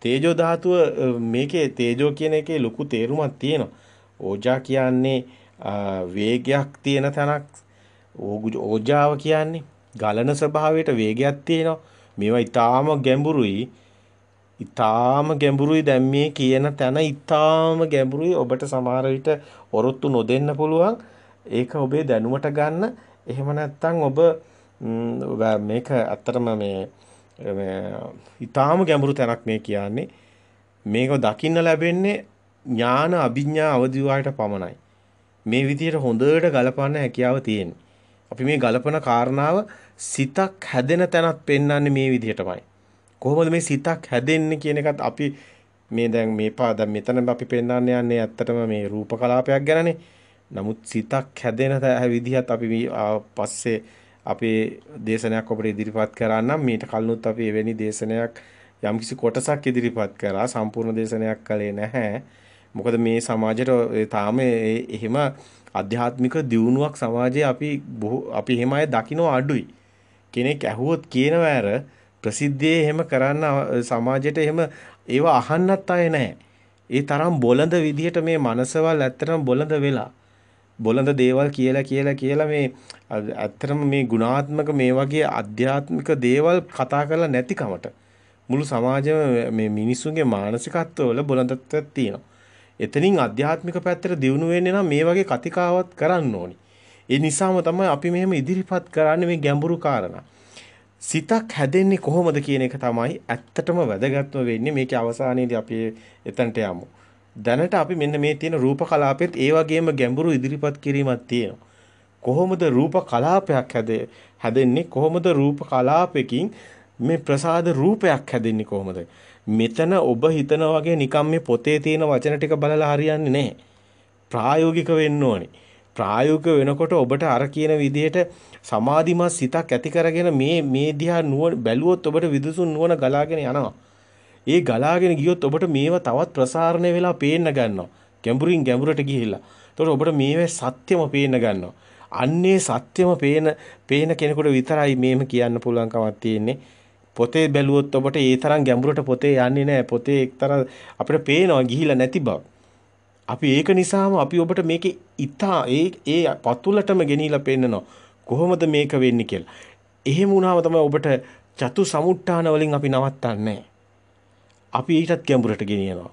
තේජෝ ධාතුව මේකේ තේජෝ කියන එකේ ලොකු තේරුමක් තියෙනවා. ඕජා කියන්නේ වේගයක් තියෙන තැනක්. ඕජාව කියන්නේ ගලන ස්වභාවයට වේගයක් තියෙනවා. මේවා ඊටාම ගැඹුරුයි. ඊටාම ගැඹුරුයි දැන් මේ කියන තැන ඊටාම ගැඹුරුයි. ඔබට සමහර විට ඔරොත්තු නොදෙන්න පුළුවන්. ඒක ඔබේ දැනුමට ගන්න එහෙම නැත්නම් ඔබ මේක ඇත්තටම මේ මේ ඊටාම ගැඹුරු තැනක් මේ කියන්නේ. මේක දකින්න ලැබෙන්නේ ඥාන අභිඥා අවදි පමණයි. මේ විදිහට හොඳට ගලපන්න හැකියාව තියෙන්නේ. අපි මේ ගලපන කාරණාව සිතක් හැදෙන තැනත් පෙන්වන්නේ මේ විදිහටමයි. කොහොමද මේ සිතක් හැදෙන්නේ කියන එකත් අපි මේ දැන් මේ පා දැන් මෙතන අපි පෙන්වන්න යන්නේ ඇත්තටම මේ රූප කලාපයක් ගැනනේ. නමුත් සිතක් හැදෙන විදිහත් අපි පස්සේ අපේ දේශනයක් අපිට ඉදිරිපත් කරන්නම් මීට කලිනුත් අපි එවැනි දේශනයක් යම්කිසි කොටසක් ඉදිරිපත් කරා සම්පූර්ණ දේශනයක් කළේ නැහැ. මොකද මේ සමාජයට තාම එහෙම අධ්‍යාත්මික දියුණුවක් සමාජයේ අපි බොහෝ අපි එහෙම අය දකින්න අඩුයි. කෙනෙක් ඇහුවොත් කියනවා ඇර ප්‍රසිද්ධියේ එහෙම කරන්න සමාජයට එහෙම ඒව අහන්නත් අය නැහැ. ඒ තරම් බොළඳ විදිහට මේ මනසවල් ඇත්තටම බොළඳ වෙලා බොළඳ දේවල් කියලා කියලා කියලා මේ ඇත්තටම මේ ගුණාත්මක මේ වගේ අධ්‍යාත්මික දේවල් කතා කරලා නැතිකමට මුළු සමාජම මේ මිනිස්සුන්ගේ මානසිකත්වවල බොළඳත්වයක් තියෙනවා. එතනින් අධ්‍යාත්මික පැත්තට දියුණු වෙන්නේ නම් මේ වගේ කතිකාවත් කරන්න ඕනි. ඒ නිසාම තමයි අපි මෙහෙම ඉදිරිපත් කරන්නේ මේ ගැඹුරු කාරණා. සිතක් හැදෙන්නේ කොහොමද කියන එක තමයි ඇත්තටම වැදගත්ම වෙන්නේ මේකේ අවසානයේදී අපි එතනට යමු. දැනට අපි මෙන්න මේ තියෙන රූප කලාපෙත් ඒ වගේම ගැඹුරු ඉදිරිපත් කිරීමක් තියෙනවා. කොහොමද රූප කලාපයක් හැදේ හැදෙන්නේ කොහොමද රූප කලාපෙකින් මේ ප්‍රසාද රූපයක් හැදෙන්නේ කොහොමද? මෙතන ඔබ හිතන වගේ නිකම් මේ පොතේ තියෙන වචන ටික බලලා හරියන්නේ නැහැ. ප්‍රායෝගික වෙන්න ඕනේ. ප්‍රායෝගික වෙනකොට ඔබට අර කියන විදිහට සමාධිමත් සිතක් ඇති කරගෙන මේ මේ දිහා නුවණ බැලුවොත් ඔබට විදසුන් නුවණ ගලාගෙන යනවා. ඒ ගලාගෙන ගියොත් ඔබට මේවා තවත් ප්‍රසාරණය වෙලා පේන්න ගන්නවා. ගැඹුරින් ගැඹුරට ගිහිල්ලා. එතකොට ඔබට මේවේ සත්‍යම පේන්න ගන්නවා. අන්නේ සත්‍යම පේන පේන කෙනෙකුට විතරයි මේම කියන්න පුළුවන්කමක් තියෙන්නේ. පොතේ බැලුවොත් ඔබට ඒ තරම් ගැඹුරට පොතේ යන්නේ නැහැ. පොතේ එක්තරා අපිට පේනවා ගිහිලා නැති බව. අපි ඒක නිසාම අපි ඔබට මේකේ ඉතා ඒ ඒ පතුලටම ගෙනිලා පෙන්නනවා. කොහොමද මේක වෙන්නේ කියලා. එහෙම වුණාම තමයි ඔබට චතු සමුට්ඨාන වලින් අපි නවත්තන්නේ. අපි ඊටත් ගැඹුරට ගෙනියනවා.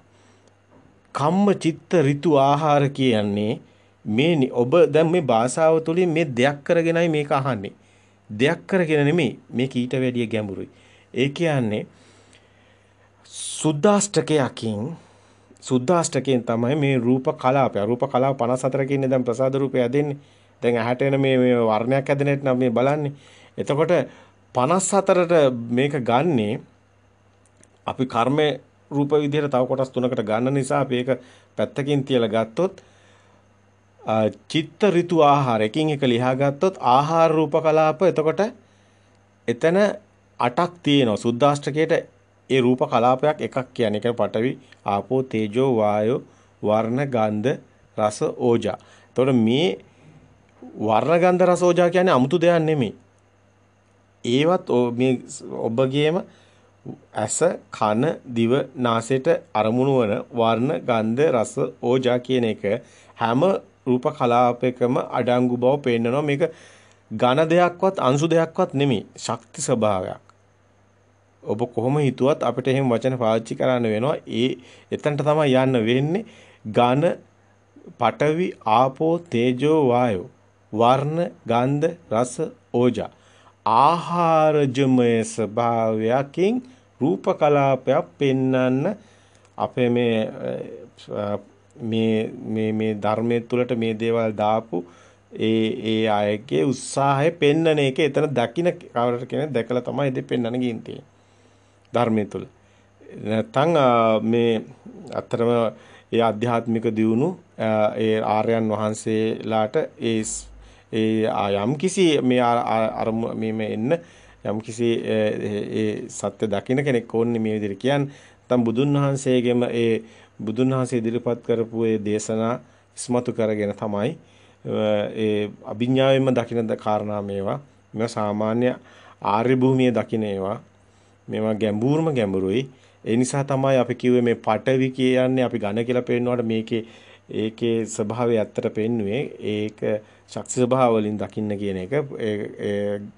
කම්ම චිත්ත ඍතු ආහාර කියන්නේ මේ ඔබ දැන් මේ භාෂාව තුළින් මේ දෙයක් කරගෙනයි මේක අහන්නේ. දෙයක් කරගෙන නෙමෙයි මේක ඊට වැඩිය ගැඹුරුයි. ඒ කියන්නේ සුද්දාෂ්ටකයකින් සුද්දාෂ්ටකයෙන් තමයි මේ රූප කලාපය. රූප කලාප 54 කියන්නේ දැන් ප්‍රසාද රූපය හැදෙන්නේ. දැන් ඇහැට එන මේ මේ වර්ණයක් හැදෙන හැටි නම් මේ බලන්නේ. එතකොට 54ට මේක ගන්නේ අපි කර්මය රූප විදිහට තව කොටස් තුනකට ගන්න නිසා අපි ඒක පැත්තකින් තියලා ගත්තොත් චිත්ත ඍතු ආහාර එකින් එක ලියා ගත්තොත් ආහාර රූප කලාප එතකොට එතන 8ක් තියෙනවා සුද්දාෂ්ටකයේට ඒ රූප කලාපයක් එකක් කියන්නේ ඒක පටවි ආපෝ තේජෝ වායෝ වර්ණ ගන්ධ රස ඕජා. එතකොට මේ වර්ණ ගන්ධ රස ඕජා කියන්නේ 아무තු දෙයක් නෙමෙයි. ඒවත් මේ ඔබගේම ඇස කන දිව නාසයට අරමුණු වන වර්ණ ගන්ධ රස ඕජා කියන එක හැම රූප කලාපයකම අඩංගු බව පෙන්නනවා මේක ඝන දෙයක්වත් අංශු දෙයක්වත් නෙමෙයි ශක්ති ස්වභාවයක් ඔබ කොහොම හිතුවත් අපිට එහෙම වචන පාවිච්චි කරන්න වෙනවා ඒ එතනට තමයි යන්න වෙන්නේ ඝන පඨවි ආපෝ තේජෝ වායෝ වර්ණ ගන්ධ රස ඕජා ආහාරජමය ස්වභාවයකින් රූප කලාපයක් පෙන්වන්න අපේ මේ මේ මේ මේ ධර්මයේ තුලට මේ දේවල් දාපු ඒ ඒ අයගේ උත්සාහය පෙන්නන එක එතන දකින්න කවරට කෙනෙක් දැකලා තමයි ඉතින් පෙන්නන ගින් තියෙන්නේ ධර්මයේ තුල නැත්නම් මේ අතරම ඒ ආධ්‍යාත්මික දියුණු ඒ ආර්යයන් වහන්සේලාට ඒ ඒ යම් කිසි මේ අරමු මේ එන්න යම්කිසි ඒ සත්‍ය දකින්න කෙනෙක් ඕන්නේ මේ විදිහට කියන්නේ. නැත්නම් බුදුන් වහන්සේගෙම ඒ බුදුන් වහන්සේ ඉදිරිපත් කරපු ඒ දේශනා ඉස්මතු කරගෙන තමයි ඒ අභිඥාවෙන්ම දකින්න කාරණා මේවා. මේවා සාමාන්‍ය ආර්ය භූමියේ දකින්න ඒවා. මේවා ගැඹුරුම ගැඹුරුයි. ඒ නිසා තමයි අපි කිව්වේ මේ පටවි කියන්නේ අපි ඝන කියලා පෙන්නනවාට මේකේ ඒකේ ස්වභාවය ඇත්තට පෙන්නුවේ ඒක ශක්ති ස්වභාව වලින් දකින්න කියන එක ඒ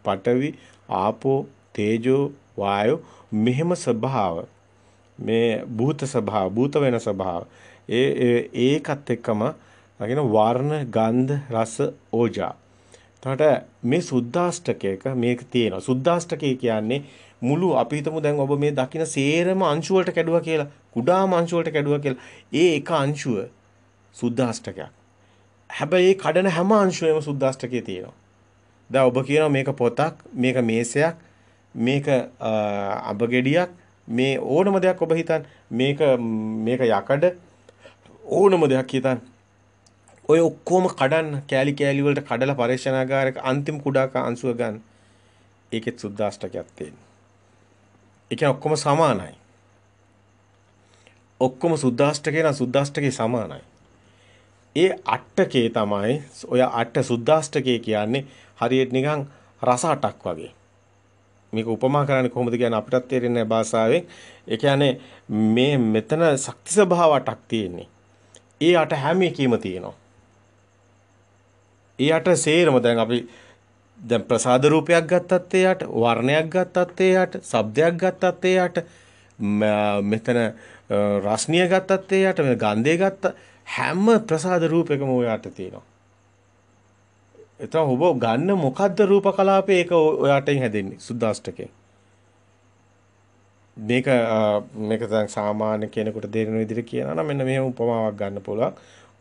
පටවි ආපෝ තේජෝ වායෝ මෙහෙම ස්වභාව මේ භූත ස්වභාව භූත වෙන ස්වභාව ඒ ඒකත් එක්කම කියන වර්ණ ගන්ධ රස ඕජා එතකොට මේ සුද්දාෂ්ටකයක මේක තියෙනවා සුද්දාෂ්ටකය කියන්නේ මුළු අපි හිතමු දැන් ඔබ මේ දකින සේරම අංශු වලට කැඩුවා කියලා කුඩාම අංශු වලට කැඩුවා කියලා ඒ එක අංශුව සුද්දාෂ්ටකයක් හැබැයි කඩන හැම අංශුවෙම සුද්දාෂ්ටකයේ තියෙනවා දැන් ඔබ කියනවා මේක පොතක්, මේක මේසයක්, මේක අඹ ගෙඩියක්, මේ ඕනම දෙයක් ඔබ හිතන් මේක මේක යකඩ ඕනම දෙයක් හිතන් ඔය ඔක්කොම කඩන්න කෑලි කෑලි වලට කඩලා පරීක්ෂණාගාරයක අන්තිම කුඩා අංශුව ගන්න. ඒකෙත් සුද්දාෂ්ටකයක් තියෙනවා. ඒ කියන්නේ ඔක්කොම සමානයි. ඔක්කොම සුද්දාෂ්ටකේ නම් සුද්දාෂ්ටකේ සමානයි. ඒ අට්ටකේ තමයි ඔය අට සුද්දාෂ්ටකේ කියන්නේ හරියට නිකන් රස අටක් වගේ. මේක උපමා කරන්නේ කොහොමද කියන්නේ අපිටත් තේරෙන්නේ නැහැ භාෂාවෙන්. ඒ කියන්නේ මේ මෙතන ශක්ති ස්වභාව අටක් තියෙන්නේ. ඒ අට හැම එකීම තියෙනවා. ඒ අට සේරම දැන් අපි දැන් ප්‍රසාද රූපයක් ගත්තත් ඒ අට, වර්ණයක් ගත්තත් ඒ අට, ශබ්දයක් ගත්තත් ඒ අට, මෙතන රස්නිය ගත්තත් ඒ අට, ගන්ධය ගත්ත හැම ප්‍රසාද රූපයකම ඔය අට තියෙනවා. එතන ඔබ ගන්න මොකද්ද රූප කලාපේ ඒක ඔයාටෙන් හැදෙන්නේ සුද්දාෂ්ටකේ. මේක මේක දැන් සාමාන්‍ය කෙනෙකුට තේරෙන විදිහට කියනවා නම් මෙන්න මෙහෙම උපමාවක් ගන්න පුළුවන්.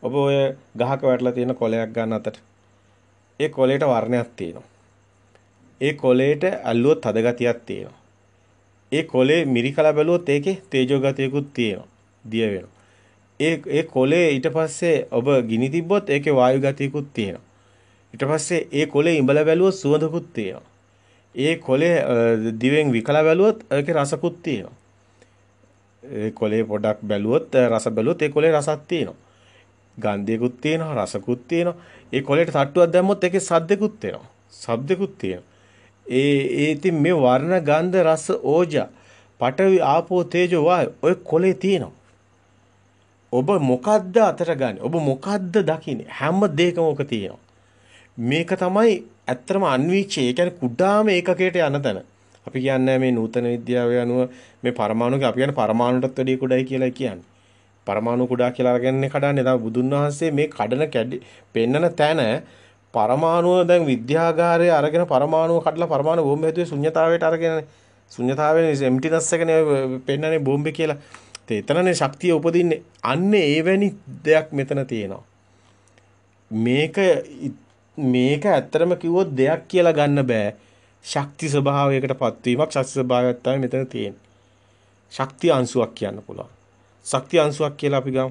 ඔබ ඔය ගහක වැටලා තියෙන කොලයක් ගන්න අතට. ඒ කොලේට වර්ණයක් තියෙනවා. ඒ කොලේට ඇල්ලුවොත් තද ගතියක් තියෙනවා. ඒ කොලේ මිරිකලා බැලුවොත් ඒකේ තේජෝ ගතියකුත් තියෙනවා. දිය වෙනවා. ඒ ඒ කොලේ ඊට පස්සේ ඔබ ගිනි තිබ්බොත් ඒකේ වායු ගතියකුත් තියෙනවා. ඊට පස්සේ ඒ කොලේ ඉඹලා බැලුවොත් සුවඳකුත් තියෙනවා. ඒ කොලේ දිවෙන් විකලා බැලුවොත් ඒකේ රසකුත් තියෙනවා. ඒ කොලේ පොඩක් බැලුවොත් රස බැලුවොත් ඒ කොලේ රසක් තියෙනවා. ගන්ධයකුත් තියෙනවා රසකුත් තියෙනවා. ඒ කොලේට තට්ටුවක් දැම්මොත් ඒකේ සද්දකුත් එනවා. ශබ්දකුත් තියෙනවා. ඒ ඒ ඉතින් මේ වර්ණ ගන්ධ රස ඕජා පඨවි ආපෝ තේජෝ වායෝ ඔය කොලේ තියෙනවා. ඔබ මොකද්ද අතර ගන්න? ඔබ මොකද්ද දකින්නේ? හැම දෙයකම ඔක තියෙනවා. මේක තමයි ඇත්තම අන්වීක්ෂය. ඒ කියන්නේ කුඩාම ඒකකයට යන තැන. අපි කියන්නේ මේ නූතන විද්‍යාව යනුව මේ පරමාණුක අපි කියන්නේ පරමාණුටත් වැඩිය කුඩායි කියලා කියන්නේ. පරමාණු කුඩා කියලා අරගන්නේ කඩන්නේ. දා බුදුන් වහන්සේ මේ කඩන කැඩි පෙන්නන තැන පරමාණුව දැන් විද්‍යාගාරයේ අරගෙන පරමාණුව කඩලා පරමාණු බෝම්බ හැදුවේ ශුන්්‍යතාවයට අරගෙනනේ. ශුන්්‍යතාවයේ එම්ටිනස් එකනේ පෙන්නන්නේ බෝම්බේ කියලා. ඒ එතනනේ ශක්තිය උපදින්නේ. අන්නේ එවැනි දෙයක් මෙතන තියෙනවා. මේක මේක ඇත්තටම කිව්වොත් දෙයක් කියලා ගන්න බෑ. ශක්ති ස්වභාවයකට පත්වීමක් ශක්ති ස්වභාවයක් තමයි මෙතන තියෙන්නේ. ශක්තිය අංශුවක් කියන්න පුළුවන්. ශක්තිය අංශුවක් කියලා අපි ගමු.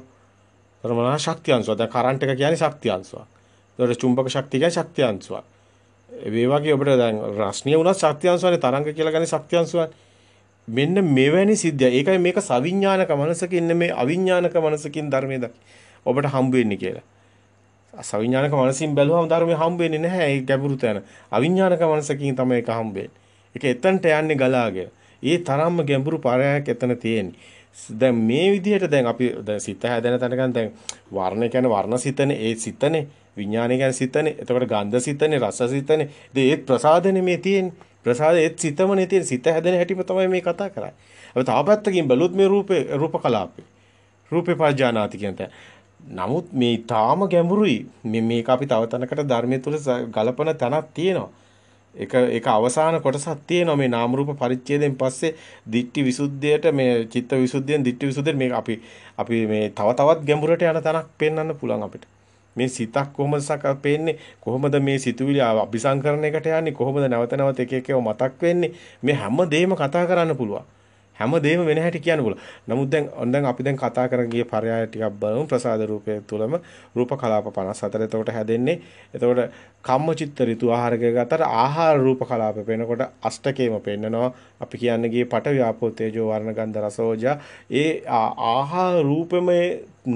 ධර්මනා ශක්තිය අංශුව. දැන් කරන්ට් එක කියන්නේ ශක්තිය අංශුවක්. ඒතකොට චුම්බක ශක්තිය කියන්නේ ශක්තිය අංශුවක්. ඒ වගේ අපිට දැන් රස්නිය වුණත් ශක්තිය අංශුවනේ තරංග කියලා කියන්නේ ශක්තිය අංශුවනේ. මෙන්න මෙවැනි සිද්ධිය. ඒකයි මේක සවිඥානික මනසකින් නෙමේ අවිඥානික මනසකින් ධර්මයේ දකි. ඔබට හම්බ වෙන්නේ කියලා. සවිඥානික මනසින් බැලුවම ධර්මය හම්බ වෙන්නේ නැහැ ඒ ගැඹුරු තැන. අවිඥානික මනසකින් තමයි ඒක හම්බ වෙන්නේ. ඒක එතනට යන්නේ ගලාගෙන. ඒ තරම්ම ගැඹුරු පරයක් එතන තියෙන්නේ. දැන් මේ විදිහට දැන් අපි දැන් සිත හැදෙන තැනකන් දැන් වර්ණ කියන්නේ වර්ණ සිතනේ ඒ සිතනේ විඥානය කියන්නේ සිතනේ. එතකොට ගන්ධ සිතනේ රස සිතනේ. ඉතින් ඒත් ප්‍රසාදනේ මේ තියෙන්නේ. ප්‍රසාද ඒත් සිතමනේ තියෙන සිත හැදෙන හැටිම තමයි මේ කතා කරන්නේ. අපි තාපත්තකින් බැලුවොත් මේ රූපේ රූප කලාපේ රූපේ පජානාති කියන තැන. නමුත් මේ තාම ගැඹුරුයි. මේ මේක අපි තව තැනකට ධර්මයේ තුල ගලපන තැනක් තියෙනවා. ඒක ඒක අවසාන කොටසක් තියෙනවා මේ නාම රූප පරිච්ඡේදයෙන් පස්සේ දිට්ටි විසුද්ධියට මේ චිත්ත විසුද්ධියෙන් දිට්ටි විසුද්ධියෙන් මේක අපි අපි මේ තව තවත් ගැඹුරට යන තැනක් පෙන්වන්න පුළුවන් අපිට. මේ සිතක් කොහොමද සකපෙන්නේ කොහොමද මේ සිතුවිලි අபிසංකරණයකට යන්නේ කොහොමද නැවත නැවත එක එකව මතක් වෙන්නේ මේ හැම දෙයක්ම කතා කරන්න පුළුවන්. හැමදේම වෙන හැටි කියන්න පුළුවන්. නමුත් දැන් දැන් අපි දැන් කතා කරන ගිය පරයය ටිකක් බලමු ප්‍රසාද රූපය තුලම රූප කලාප 54 එතකොට හැදෙන්නේ. එතකොට කම්මචිත්ත ඍතු ආහාරකය ගතට ආහාර රූප කලාප පේනකොට අෂ්ටකේම පෙන්නනවා. අපි කියන්නේ ගියේ පට ව්‍යාපෝ තේජෝ වර්ණ ගන්ධ රසෝජා ඒ ආහාර රූපෙම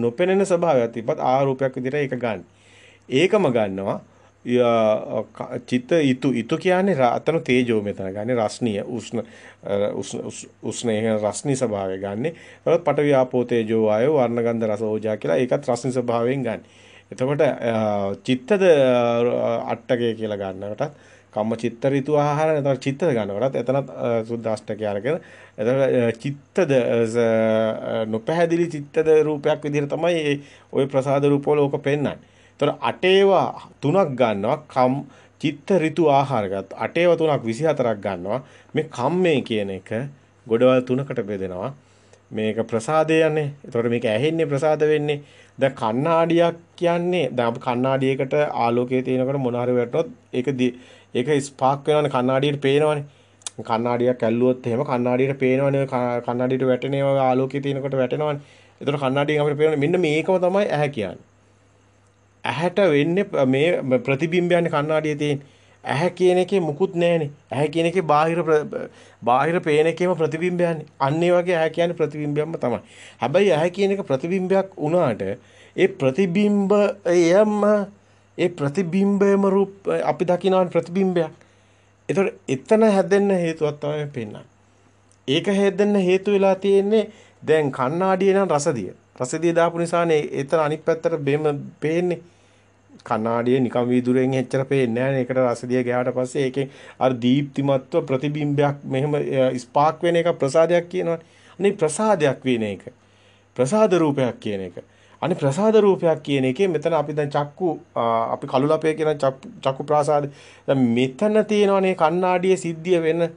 නොපෙනෙන ස්වභාවයක් තිබ්බත් ආහාර රූපයක් විදිහට ඒක ගන්න. ඒකම ගන්නවා චිත ඊතු ඊතු කියන්නේ අතන තේජෝ මෙතන ගන්නේ රස්නීය උෂ්ණ උෂ්ණයේ රස්නී ස්වභාවය ගන්නේ ඒවත් පටවිය ආපෝ තේජෝ වායෝ වර්ණ ගන්ධ රස ඕජා කියලා ඒකත් රස්නී ස්වභාවයෙන් ගන්න. එතකොට චිත්තද අට්ටකය කියලා ගන්නකොටත් කම්ම චිත්ත ඍතු ආහාර එතන චිත්තද ගන්නකොටත් එතනත් සුද්දාෂ්ටකය අරගෙන එතන චිත්තද නොපැහැදිලි චිත්තද රූපයක් විදිහට තමයි ওই ප්‍රසාද රූපවල ඕක පෙන්වන්නේ. එතකොට අටේවා තුනක් ගන්නවා කම් චිත්ත ඍතු ආහාර ගත්ත. අටේවා තුනක් 24ක් ගන්නවා. මේ කම්මේ කියන එක ගොඩවල් තුනකට බෙදෙනවා. මේක ප්‍රසාදය යන්නේ. එතකොට මේක ඇහෙන්නේ ප්‍රසාද වෙන්නේ. දැන් කණ්ණාඩියක් කියන්නේ දැන් කණ්ණාඩියකට ආලෝකයේ තියෙනකොට මොන හරි වැටුනොත් ඒක ඒක ස්පාක් වෙනවනේ කණ්ණාඩියට පේනවනේ. කණ්ණාඩියක් ඇල්ලුවොත් එහෙම කණ්ණාඩියට පේනවනේ කණ්ණාඩියට වැටෙන ඒවා ආලෝකයේ තියෙනකොට වැටෙනවනේ. එතකොට කණ්ණාඩියෙන් අපිට පේනවනේ මෙන්න මේකම තමයි ඇහැ කියන්නේ. ඇහැට වෙන්නේ මේ ප්‍රතිබිම්බයන්නේ කණ්ණාඩියේ තියෙන. ඇහැ කියන එකේ මුකුත් නැහැනේ. ඇහැ කියන එකේ බාහිර බාහිර පේන එකේම ප්‍රතිබිම්බයන්නේ. අන්න ඒ වගේ ඇහැ කියන්නේ ප්‍රතිබිම්බයක්ම තමයි. හැබැයි ඇහැ කියන එක ප්‍රතිබිම්බයක් වුණාට ඒ ප්‍රතිබිම්බයම ඒ ප්‍රතිබිම්බයම රූප අපි දකිනාන ප්‍රතිබිම්බයක්. ඒතකොට එතන හැදෙන්න හේතුවක් තමයි පෙන්නන්නේ. ඒක හැදෙන්න හේතු වෙලා තියෙන්නේ දැන් කණ්ණාඩියේ නම් රසදිය. රසදිය දාපු නිසානේ එතන අනිත් පැත්තට බෙම පේන්නේ. කණ්ණාඩියේ නිකම් වීදුරෙන් එච්චර පේන්නේ නැහැ ඒකට රසදිය ගෑවට පස්සේ ඒකෙන් අර දීප්තිමත්ව ප්‍රතිබිම්බයක් මෙහෙම ස්පාක් වෙන එක ප්‍රසාදයක් කියනවනේ. අනේ ප්‍රසාදයක් වෙන එක. ප්‍රසාද රූපයක් කියන එක. අනේ ප්‍රසාද රූපයක් කියන එකේ මෙතන අපි දැන් චක්කු අපි කලුලපේ කියන චක්කු ප්‍රසාද දැන් මෙතන තියෙනවනේ කණ්ණාඩියේ සිද්ධිය වෙන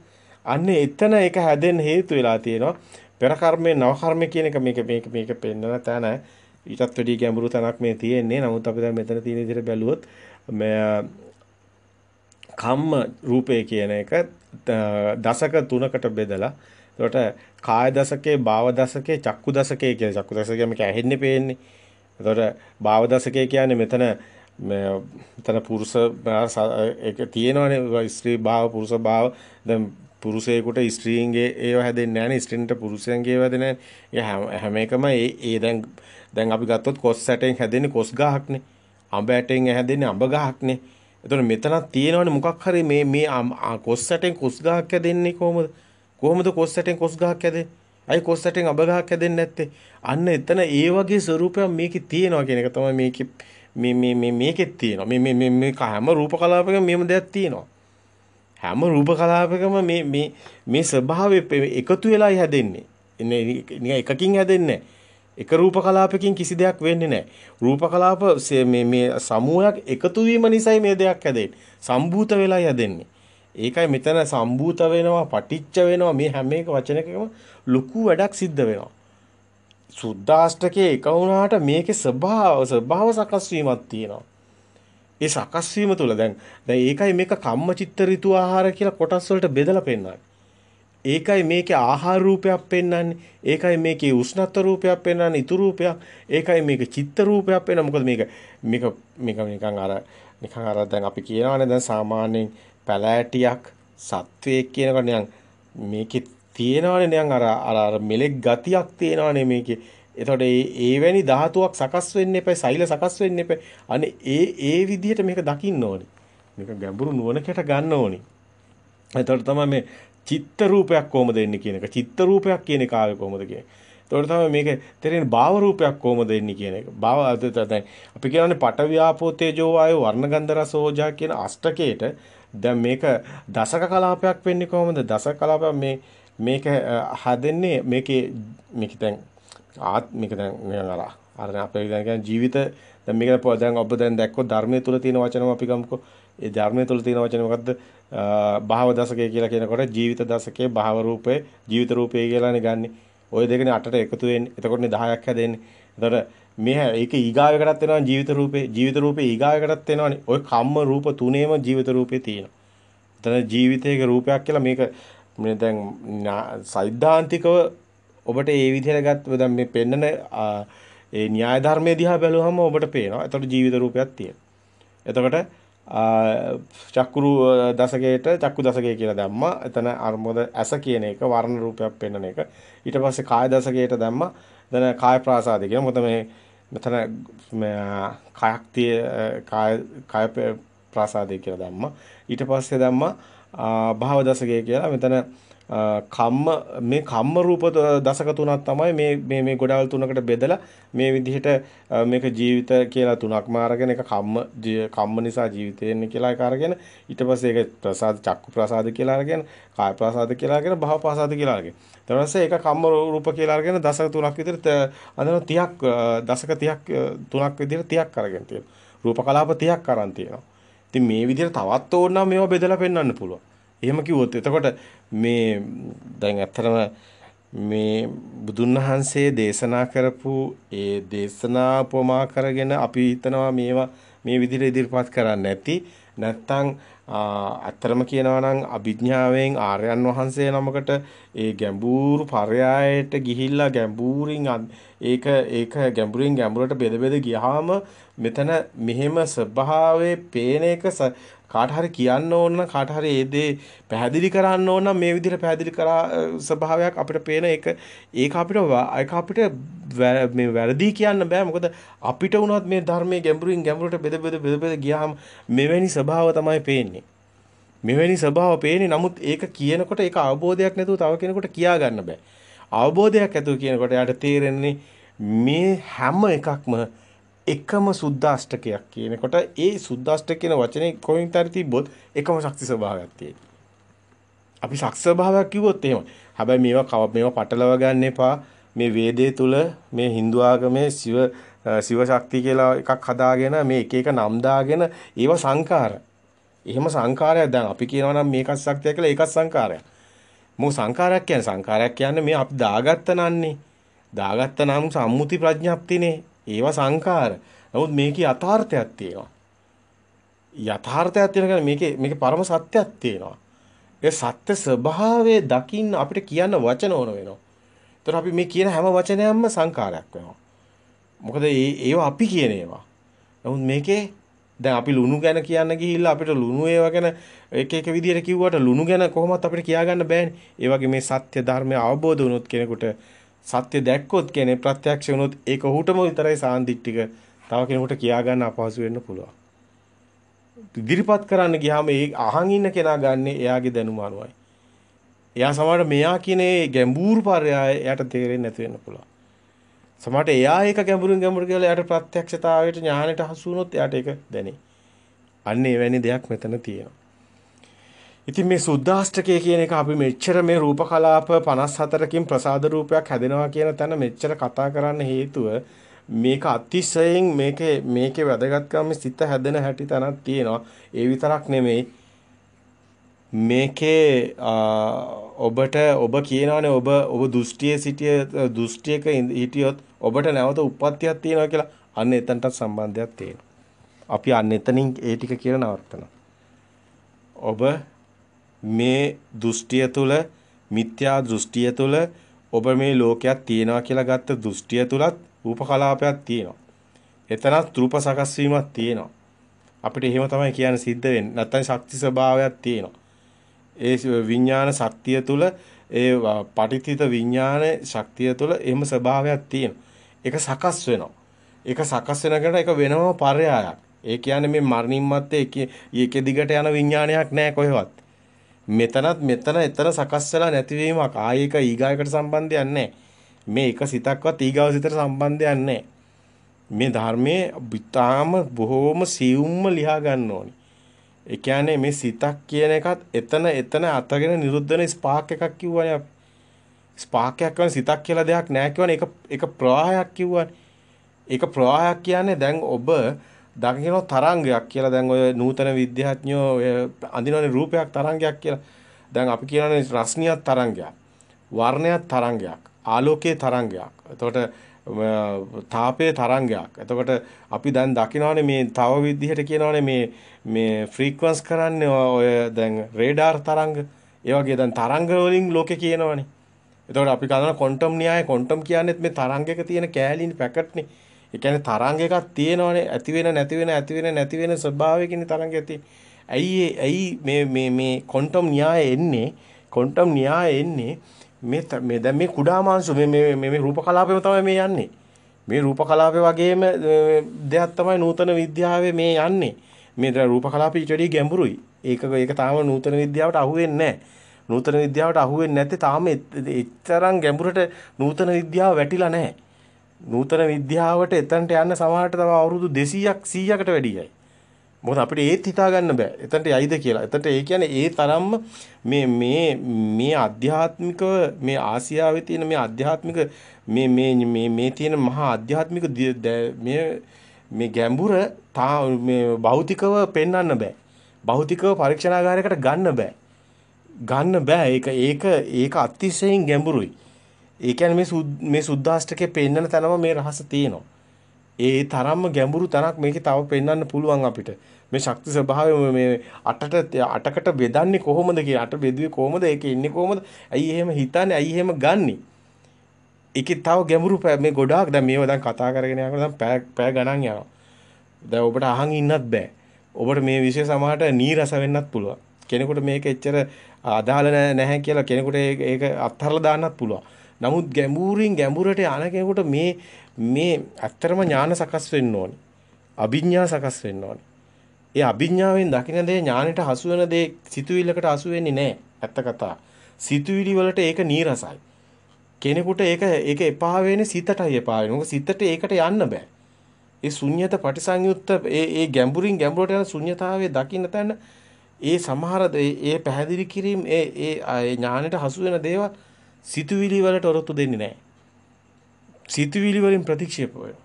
අන්නේ එතන ඒක හැදෙන්න හේතු වෙලා තියෙනවා. පෙර කර්මේ නව කර්මේ කියන එක මේක මේක මේක පෙන්වන තැන ඊටත් වැඩිය ගැඹුරු තැනක් මේ තියෙන්නේ. නමුත් අපි දැන් මෙතන තියෙන විදිහට බැලුවොත් මේ කම්ම රූපය කියන එක දශක තුනකට බෙදලා එතකොට කාය දශකේ, භාව දශකේ, චක්කු දශකේ කියලා. චක්කු දශකේ කියන්නේ මේක ඇහෙන්නේ පේන්නේ. එතකොට භාව දශකේ කියන්නේ මෙතන මෙතන පුරුෂ ඒක තියෙනවනේ ස්ත්‍රී භාව පුරුෂ භාව දැන් පුරුෂයෙකුට ස්ත්‍රීන්ගේ ඒව හැදෙන්නේ නැහැ නේ ස්ත්‍රීන්ට පුරුෂයන්ගේ ඒව හැදෙන්නේ නැහැ. හැම එකම ඒ ඒ දැන් දැන් අපි ගත්තොත් කොස් ඇටෙන් හැදෙන්නේ කොස් ගහක්නේ. අඹ ඇටෙන් හැදෙන්නේ අඹ ගහක්නේ. එතකොට මෙතනක් තියෙනවනේ මොකක් හරි මේ මේ කොස් ඇටෙන් කොස් ගහක් හැදෙන්නේ කොහොමද? කොහොමද කොස් ඇටෙන් කොස් ගහක් හැදෙන්නේ? අයි කොස් ඇටෙන් අඹ ගහක් හැදෙන්නේ නැත්තේ. අන්න එතන ඒ වගේ ස්වරූපයක් මේකේ තියෙනවා කියන එක තමයි මේකේ මේ මේ මේ මේකෙත් තියෙනවා. මේ මේ මේ හැම රූප කලාපයකම මේම දෙයක් තියෙනවා. හැම රූප කලාපයකම මේ මේ මේ ස්වභාවය එකතු වෙලායි හැදෙන්නේ. එන්නේ එකකින් හැදෙන්නේ නැහැ. එක රූප කලාපකින් කිසි දෙයක් වෙන්නේ නැහැ. රූප කලාප මේ මේ සමූහයක් එකතු වීම නිසායි මේ දෙයක් හැදෙන්නේ. සම්භූත වෙලයි හැදෙන්නේ. ඒකයි මෙතන සම්භූත වෙනවා, පටිච්ච වෙනවා මේ හැම එක වචනකම ලොකු වැඩක් සිද්ධ වෙනවා. සුද්දාෂ්ටකයේ එක වුණාට මේකේ ස්වභාව ස්වභාව සකස් වීමක් තියෙනවා. ඒ සකස් වීම තුළ දැන් දැන් ඒකයි මේක කම්මචිත්ත ඍතු ආහාර කියලා කොටස් වලට බෙදලා පෙන්නන්නේ. ඒකයි මේකේ ආහාර රූපයක් පෙන්වන්නේ. ඒකයි මේකේ උෂ්ණත්ව රූපයක් පෙන්වන්නේ, ඉතු රූපයක්. ඒකයි මේකේ චිත්ත රූපයක් පෙන්වන්නේ. මොකද මේක මේක මේක නිකන් අර නිකන් අර දැන් අපි කියනවානේ දැන් සාමාන්‍යයෙන් පැලෑටියක් සත්වයක් කියනකොට නිකන් මේකේ තියෙනවනේ නිකන් අර අර අර මෙලෙක් ගතියක් තියෙනවනේ මේකේ. එතකොට ඒ ඒවැනි ධාතුවක් සකස් වෙන්න එපා, සෛල සකස් වෙන්න එපා. අනේ ඒ ඒ විදිහට මේක දකින්න ඕනේ. මේක ගැඹුරු නුවණකට ගන්න ඕනේ. එතකොට තමයි මේ චිත්ත රූපයක් කොහොමද එන්නේ කියන එක. චිත්ත රූපයක් කියන එක ආවේ කොහොමද කියන්නේ. එතකොට තමයි මේක තේරෙන්නේ භාව රූපයක් කොහොමද එන්නේ කියන එක. භාව දැන් අපි කියන්නේ පට ව්‍යාපෝ තේජෝ වායෝ වර්ණගන්ධ රස ඕජා කියන අෂ්ටකයට දැන් මේක දසක කලාපයක් වෙන්නේ කොහොමද? දසක කලාපයක් මේ මේක හදන්නේ මේකේ මේක දැන් ආත්මික දැන් නේද? අර අපේ දැන් කියන්නේ ජීවිත දැන් මේක දැන් ඔබ දැන් දැක්කොත් ධර්මයේ තුල තියෙන වචනම අපි ගමුකෝ. ඒ ධර්මයේ තුල තියෙන වචන මොකද්ද? භාව දශකය කියලා කියනකොට ජීවිත දශකයේ භාව රූපේ ජීවිත රූපේ කියලානේ ගන්නෙ. ওই දෙකනේ 8ට එකතු වෙන්නේ. එතකොටනේ 10ක් හැදෙන්නේ. එතකොට මේ ඒක ඊගාවකටත් වෙනවා ජීවිත රූපේ. ජීවිත රූපේ ඊගාවකටත් වෙනවනේ. ওই කම්ම රූප තුනේම ජීවිත රූපේ තියෙනවා. එතන ජීවිතයක රූපයක් කියලා මේක මේ දැන් සෛද්ධාන්තිකව ඔබට ඒ විදිහට ගත් දැන් මේ පෙන්නන ඒ න්‍යාය ධර්මයේ දිහා බැලුවහම ඔබට පේනවා. එතකොට ජීවිත රූපයක් තියෙනවා. එතකොට චක්කුරු දසකයට චක්කු දසකය කියලා දැම්මා. එතන අර මොකද ඇස කියන එක වර්ණ රූපයක් පෙන්වන එක. ඊට පස්සේ කාය දසකයට දැම්මා. එතන කාය ප්‍රාසාදය කියන මොකද මේ මෙතන කයක් තිය කාය කාය ප්‍රාසාදය කියලා දැම්මා. ඊට පස්සේ දැම්මා භාව දසකය කියලා. මෙතන කම්ම මේ කම්ම රූප දශක තුනක් තමයි මේ මේ මේ ගොඩවල් තුනකට බෙදලා මේ විදිහට මේක ජීවිත කියලා තුනක්ම අරගෙන එක කම්ම කම්ම නිසා ජීවිතය එන්නේ කියලා එක අරගෙන ඊට පස්සේ ඒක ප්‍රසාද චක්කු ප්‍රසාද කියලා අරගෙන කාය ප්‍රසාද කියලා අරගෙන භව ප්‍රසාද කියලා අරගෙන ඊට පස්සේ ඒක කම්ම රූප කියලා අරගෙන දශක තුනක් විතර අඳන 30ක් දශක 30ක් තුනක් විතර 30ක් අරගෙන තියෙනවා රූප කලාප 30ක් අරන් තියෙනවා ඉතින් මේ විදිහට තවත් ඕන නම් මේවා බෙදලා පෙන්වන්න පුළුවන් එහෙම කිව්වොත් එතකොට මේ දැන් ඇත්තටම මේ බුදුන් වහන්සේ දේශනා කරපු ඒ දේශනා උපමා කරගෙන අපි හිතනවා මේවා මේ විදිහට ඉදිරිපත් කරන්නේ නැති නැත්තම් අත්‍තරම කියනවා නම් අභිඥාවෙන් ආර්යයන් වහන්සේ නමකට ඒ ගැඹුරු පරයායට ගිහිල්ලා ගැඹුරින් ඒක ඒක ගැඹුරින් ගැඹුරට බෙද බෙද ගියාම මෙතන මෙහෙම ස්වභාවයේ පේන එක කාට හරි කියන්න ඕන නම් කාට හරි ඒ දේ පැහැදිලි කරන්න ඕන නම් මේ විදිහට පැහැදිලි කරා ස්වභාවයක් අපිට පේන එක ඒක අපිට ඒක අපිට මේ වැරදි කියන්න බෑ මොකද අපිට වුණත් මේ ධර්මයේ ගැඹුරින් ගැඹුරට බෙද බෙද බෙද බෙද ගියාම මෙවැනි ස්වභාව තමයි පේන්නේ මෙවැනි ස්වභාව පේන්නේ නමුත් ඒක කියනකොට ඒක අවබෝධයක් නැතුව තව කෙනෙකුට කියා ගන්න බෑ අවබෝධයක් ඇතුව කියනකොට යාට තේරෙන්නේ මේ හැම එකක්ම එකම සුද්දාෂ්ටකයක් කියනකොට ඒ සුද්දාෂ්ටක කියන වචනේ කොහෙන් හරි තිබ්බොත් එකම ශක්ති ස්වභාවයක් තියෙනවා. අපි ශක්ති ස්වභාවයක් කිව්වොත් එහෙම. හැබැයි මේවා කව මේවා පටලව ගන්න එපා. මේ වේදේ තුල මේ Hindu ආගමේ සිව සිව ශක්තිය කියලා එකක් හදාගෙන මේ එක එක නම් දාගෙන ඒවා සංකාර. එහෙම සංකාරයක් දැන් අපි කියනවා නම් මේකත් ශක්තිය කියලා ඒකත් සංකාරයක්. මොකද සංකාරයක් කියන්නේ සංකාරයක් කියන්නේ මේ අපි දාගත්ත නන්නේ. දාගත්ත නම් සම්මුති ප්‍රඥප්තිනේ. ඒවා සංකාර. නමුත් මේකේ යථාර්ථයක් තියෙනවා. යථාර්ථයක් තියෙන කියන්නේ මේකේ මේකේ පරම සත්‍යයක් තියෙනවා. ඒ සත්‍ය ස්වභාවය දකින්න අපිට කියන්න වචන ඕන වෙනවා. ඒතර අපි මේ කියන හැම වචනයක්ම සංකාරයක් වෙනවා. මොකද ඒවා අපි කියන ඒවා. නමුත් මේකේ දැන් අපි ලුණු ගැන කියන්න ගිහිල්ලා අපිට ලුණු ඒවා ගැන එක එක විදියට කිව්වට ලුණු ගැන කොහොමවත් අපිට කියාගන්න බෑනේ. ඒ වගේ මේ සත්‍ය ධර්මය අවබෝධ වුණොත් කෙනෙකුට සත්‍ය දැක්කොත් කියන්නේ ප්‍රත්‍යක්ෂ වුණොත් ඒක ඔහුටම විතරයි සාන්දිටික තව කෙනෙකුට කියා ගන්න අපහසු වෙන්න පුළුවන්. ඉදිරිපත් කරන්න ගියාම ඒ අහන් ඉන්න කෙනා ගන්න එයාගේ දැනුම අනුවයි. එයා සමහරට මෙයා කියන ඒ ගැඹුරු පරයය එයාට තේරෙන්නේ නැති වෙන්න පුළුවන්. සමහරට එයා ඒක ගැඹුරින් ගැඹුරු කියලා එයාට ප්‍රත්‍යක්ෂතාවයට ඥාණයට හසු වුණොත් එයාට ඒක දැනේ. අන්න එවැනි දෙයක් මෙතන තියෙනවා. ඉතින් මේ සුද්දාෂ්ටකය කියන එක අපි මෙච්චර මේ රූප කලාප 54කින් ප්‍රසාද රූපයක් හැදෙනවා කියන තැන මෙච්චර කතා කරන්න හේතුව මේක අතිශයෙන් මේකේ මේකේ වැදගත්කම සිත හැදෙන හැටි තැනක් තියෙනවා ඒ විතරක් නෙමෙයි මේකේ ඔබට ඔබ කියනවානේ ඔබ ඔබ දෘෂ්ටියේ සිටිය දෘෂ්ටියක හිටියොත් ඔබට නැවත උප්පත්තියක් තියෙනවා කියලා අන්න එතනට සම්බන්ධයක් තියෙනවා අපි අන්න එතනින් ඒ ටික කියලා නවත්තනවා ඔබ මේ දෘෂ්ටිය තුල මිත්‍යා දෘෂ්ටිය තුල ඔබ මේ ලෝකයක් තියනවා කියලා ගත්ත දෘෂ්ටිය තුලත් රූප කලාපයක් තියෙනවා. එතනත් රූප සකස් වීමක් තියෙනවා. අපිට එහෙම තමයි කියන්න සිද්ධ වෙන්නේ. නැත්නම් ශක්ති ස්වභාවයක් තියෙනවා. ඒ විඥාන ශක්තිය තුල ඒ පටිතිත විඥාන ශක්තිය තුල එහෙම ස්වභාවයක් තියෙනවා. ඒක සකස් වෙනවා. ඒක සකස් වෙනකට ඒක වෙනම පරයායක්. ඒ කියන්නේ මේ මරණින් මත්තේ එක දිගට යන විඥානයක් නැහැ කොහෙවත්. මෙතනත් මෙතන එතන සකස් වෙලා නැතිවීමක් ආයේක ඊගායකට සම්බන්ධයක් නැහැ. මේ එක සිතක්වත් ඊගාව සිතට සම්බන්ධයක් නැහැ. මේ ධර්මයේ ඊටාම බොහෝම සියුම්ම ලියා ගන්න ඕනි. ඒ කියන්නේ මේ සිතක් කියන එකත් එතන එතන අතගෙන නිරුද්ධ වෙන ස්පාක් එකක් කිව්වනේ අපි. ස්පාක් එකක් කියන්නේ සිතක් කියලා දෙයක් නැහැ කියවනේ ඒක ඒක ප්‍රවාහයක් කිව්වනේ. ඒක ප්‍රවාහයක් කියන්නේ දැන් ඔබ දකින්න තරංගයක් කියලා දැන් ඔය නූතන විද්‍යාඥයෝ ඔය අඳිනවනේ රූපයක් තරංගයක් කියලා. දැන් අපි කියනනේ රස්නියක් තරංගයක්. වර්ණයක් තරංගයක්. ආලෝකයේ තරංගයක්. එතකොට තාපයේ තරංගයක්. එතකොට අපි දැන් දකිනවනේ මේ තව විදිහට කියනවනේ මේ මේ ෆ්‍රීකවන්ස් කරන්නේ ඔය දැන් රේඩාර් තරංග. ඒ වගේ දැන් තරංග වලින් ලෝකේ කියනවනේ. එතකොට අපි ගන්න කොන්ටම් න්‍යාය කොන්ටම් කියන්නේත් මේ තරංගයක තියෙන කෑලින් පැකට්නේ. ඒ කියන්නේ තරංග එකක් තියෙනවනේ ඇති වෙන නැති වෙන ඇති වෙන නැති වෙන ස්වභාවයකින් තරංගය ඇති. ඇයි ඇයි මේ මේ මේ ක්වොන්ටම් න්‍යාය එන්නේ? ක්වොන්ටම් න්‍යාය එන්නේ මේ මේ දැන් මේ කුඩා මාංශු මේ මේ මේ රූප කලාපෙම තමයි මේ යන්නේ. මේ රූප කලාපය වගේම දෙයක් තමයි නූතන විද්‍යාවේ මේ යන්නේ. මේ දැන් රූප කලාපය ඊට වැඩිය ගැඹුරුයි. ඒක ඒක තාම නූතන විද්‍යාවට අහු වෙන්නේ නැහැ. නූතන විද්‍යාවට අහු වෙන්නේ නැත්තේ තාම එතරම් ගැඹුරට නූතන විද්‍යාව වැටිලා නැහැ. නූතන විද්‍යාවට එතනට යන්න සමහරට තව අවුරුදු 200ක් 100කට වැඩියයි. මොකද අපිට ඒත් හිතා ගන්න බෑ. එතනට යයිද කියලා. එතනට ඒ කියන්නේ ඒ තරම්ම මේ මේ මේ අධ්‍යාත්මික මේ ආසියාවේ තියෙන මේ අධ්‍යාත්මික මේ මේ මේ මේ තියෙන මහා අධ්‍යාත්මික මේ මේ ගැඹුර තා මේ භෞතිකව පෙන්වන්න බෑ. භෞතිකව පරීක්ෂණාගාරයකට ගන්න බෑ. ගන්න බෑ. ඒක ඒක ඒක අතිශයින් ගැඹුරුයි. ඒ කියන්නේ මේ මේ සුද්දාෂ්ටකේ පෙන්නන තැනම මේ රහස තියෙනවා. ඒ තරම්ම ගැඹුරු තැනක් මේකේ තව පෙන්වන්න පුළුවන් අපිට. මේ ශක්ති ස්වභාවය මේ අටට අටකට බෙදන්නේ කොහොමද කියලා අට බෙදුවේ කොහොමද ඒකේ ඉන්නේ කොහොමද ඇයි එහෙම හිතන්නේ ඇයි එහෙම ගන්නෙ ඒකේ තව ගැඹුරු මේ ගොඩාක් දැන් මේව දැන් කතා කරගෙන යනකොට දැන් පැය පැය ගණන් යනවා දැන් ඔබට අහන් ඉන්නත් බෑ ඔබට මේ විශේෂ සමහරට නීරස වෙන්නත් පුළුවන් කෙනෙකුට මේක එච්චර අදාළ නැහැ කියලා කෙනෙකුට ඒක අත්හරලා දාන්නත් පුළුවන් නමුත් ගැඹුරින් ගැඹුරට යන කෙනෙකුට මේ මේ ඇත්තරම ඥාන සකස් වෙන්න ඕනේ. අභිඥා සකස් වෙන්න ඕනේ. ඒ අභිඥාවෙන් දකින දේ ඥානෙට හසු වෙන දේ සිතුවිල්ලකට හසු වෙන්නේ නැහැ. ඇත්ත කතා. සිතුවිලි වලට ඒක නීරසයි. කෙනෙකුට ඒක ඒක එපා වෙන්නේ සිතටයි එපා වෙන්නේ. සිතට ඒකට යන්න බෑ. ඒ ශුන්්‍යත පටිසංයුත්ත ඒ ඒ ගැඹුරින් ගැඹුරට යන ශුන්්‍යතාවයේ දකින්න තැන ඒ සමහර ඒ පැහැදිලි කිරීම ඒ ඒ ඥානෙට හසු වෙන දේවල් සිතුවිලි වලට ඔරොත්තු දෙන්නේ නැහැ. සිතුවිලි වලින් ප්‍රතික්ෂේප වෙනවා.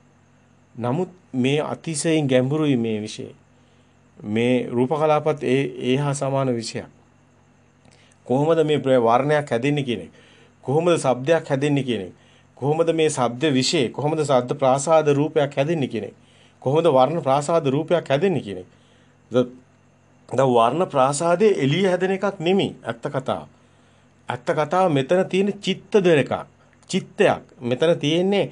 නමුත් මේ අතිශයින් ගැඹුරුයි මේ વિષය. මේ රූපකලාපත් ඒ ඒ හා සමාන විෂයක්. කොහොමද මේ වර්ණයක් හැදෙන්නේ කියන එක? කොහොමද ශබ්දයක් හැදෙන්නේ කියන එක? කොහොමද මේ ශබ්ද વિશે කොහොමද ශබ්ද ප්‍රාසාද රූපයක් හැදෙන්නේ කියන එක? කොහොමද වර්ණ ප්‍රාසාද රූපයක් හැදෙන්නේ කියන එක? ද වර්ණ ප්‍රාසාදයේ එළිය හැදෙන එකක් නෙමෙයි අත්ත කතාව. ඇත්ත කතාව මෙතන තියෙන චිත්ත දෙන එකක්. චිත්තයක්. මෙතන තියෙන්නේ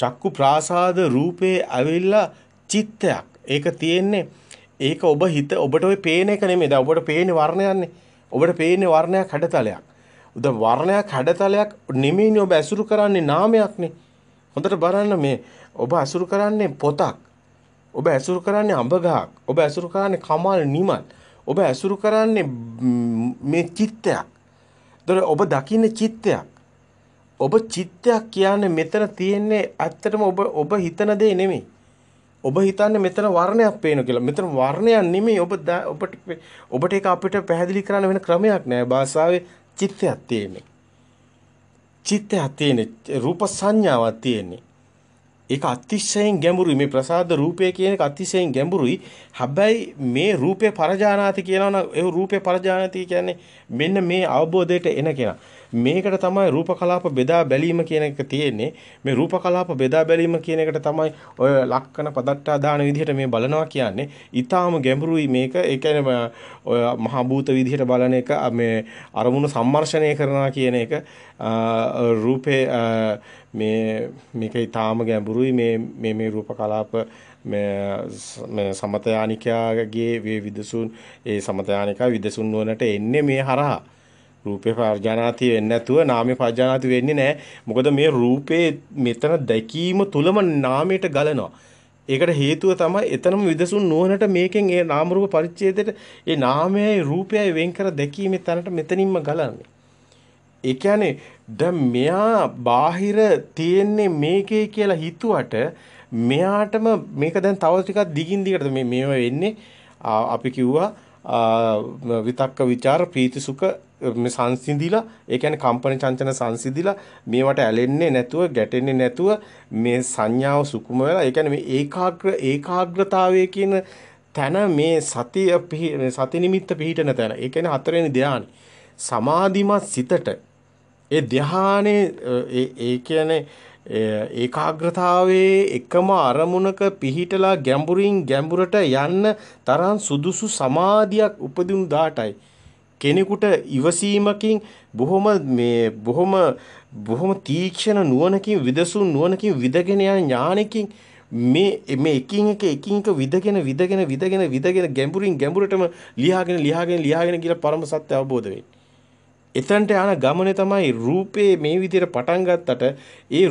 චක්කු ප්‍රාසාද රූපේ ඇවිල්ලා චිත්තයක්. ඒක තියෙන්නේ ඒක ඔබ හිත ඔබට ওই පේන එක නෙමෙයි. දැන් ඔබට පේන්නේ වර්ණයන්නේ. ඔබට පේන්නේ වර්ණයක් හැඩතලයක්. දැන් වර්ණයක් හැඩතලයක් නෙමෙයිනේ ඔබ අසුරු කරන්නේ නාමයක්නේ. හොඳට බලන්න මේ ඔබ අසුරු කරන්නේ පොතක්. ඔබ අසුරු කරන්නේ අඹ ගහක්. ඔබ අසුරු කරන්නේ කමල් නිමල්. ඔබ අසුරු කරන්නේ මේ චිත්තයක්. දොර ඔබ දකින්න චිත්තයක්. ඔබ චිත්තයක් කියන්නේ මෙතන තියෙන්නේ ඇත්තටම ඔබ ඔබ හිතන දේ නෙමෙයි. ඔබ හිතන්නේ මෙතන වර්ණයක් පේනවා කියලා. මෙතන වර්ණයක් නෙමෙයි ඔබ ඔබට ඔබට ඒක අපිට පැහැදිලි කරන්න වෙන ක්‍රමයක් නෑ. භාෂාවේ චිත්තයක් තියෙන්නේ. චිත්තයක් තියෙන්නේ. රූප සංඥාවක් තියෙන්නේ. ඒක අතිශයෙන් ගැඹුරුයි මේ ප්‍රසාද රූපය කියන එක අතිශයෙන් ගැඹුරුයි. හැබැයි මේ රූපේ පරජානාති කියනවනම් ඒ රූපේ පරජානාති කියන්නේ මෙන්න මේ අවබෝධයට එන කෙනා. මේකට තමයි රූප කලාප බෙදා බැලීම කියන එක තියෙන්නේ. මේ රූප කලාප බෙදා බැලීම කියන එකට තමයි ඔය ලක්කන පදට්ටා දාන විදිහට මේ බලනවා කියන්නේ. ඊටාම ගැඹුරුයි මේක. ඒ කියන්නේ ඔය මහ භූත විදිහට බලන එක මේ අරමුණු සම්මර්ෂණය කරනවා කියන එක රූපේ මේ මේක ඊටාම ගැඹුරුයි මේ මේ මේ රූප කලාප මේ සමතයානිකයාගේ විදසුන් ඒ සමතයානිකා විදසුන් වලට එන්නේ මේ හරහා රූපේ පර්ජානාති වෙන්නේ නැතුව නාමේ පර්ජානාති වෙන්නේ නැහැ. මොකද මේ රූපේ මෙතන දැකීම තුලම නාමයට ගලනවා. ඒකට හේතුව තමයි එතනම විදසුන් නුවණට මේකෙන් ඒ නාම රූප පරිච්ඡේදයට ඒ නාමයයි රූපයයි වෙන් කර දැකීමේ තැනට මෙතනින්ම ගලන්නේ. ඒ කියන්නේ දැන් මෙයා බාහිර තියෙන්නේ මේකේ කියලා හිතුවට මෙයාටම මේක දැන් තව ටිකක් දිගින් දිගට මේ මේව වෙන්නේ අපි කිව්වා විතක්ක ਵਿਚාර ප්‍රීති සුඛ මේ සංසිඳිලා ඒ කියන්නේ කම්පන චංචන සංසිඳිලා මේවට ඇලෙන්නේ නැතුව ගැටෙන්නේ නැතුව මේ සංඥාව සුකුම වෙලා ඒ කියන්නේ මේ ඒකාග්‍ර ඒකාග්‍රතාවය කියන තැන මේ සතිය සති නිමිත්ත පිහිටන තැන ඒ කියන්නේ හතරවෙනි ධානය සමාධිමත් සිතට ඒ ධානයේ ඒ කියන්නේ ඒකාග්‍රතාවයේ එකම අරමුණක පිහිටලා ගැඹුරින් ගැඹුරට යන්න තරම් සුදුසු සමාධියක් උපදිනු දාටයි කෙනෙකුට ඉවසීමකින් බොහොම මේ බොහොම බොහොම තීක්ෂණ නුවණකින් විදසුන් නුවණකින් විදගෙන යන ඥානකින් මේ මේ එකින් එක එකින් එක විදගෙන විදගෙන විදගෙන විදගෙන ගැඹුරින් ගැඹුරටම ලියාගෙන ලියාගෙන ලියාගෙන කියලා පරම සත්‍ය අවබෝධ වෙන්නේ. එතනට යන ගමනේ තමයි රූපේ මේ විදිහට පටන් ගත්තට ඒ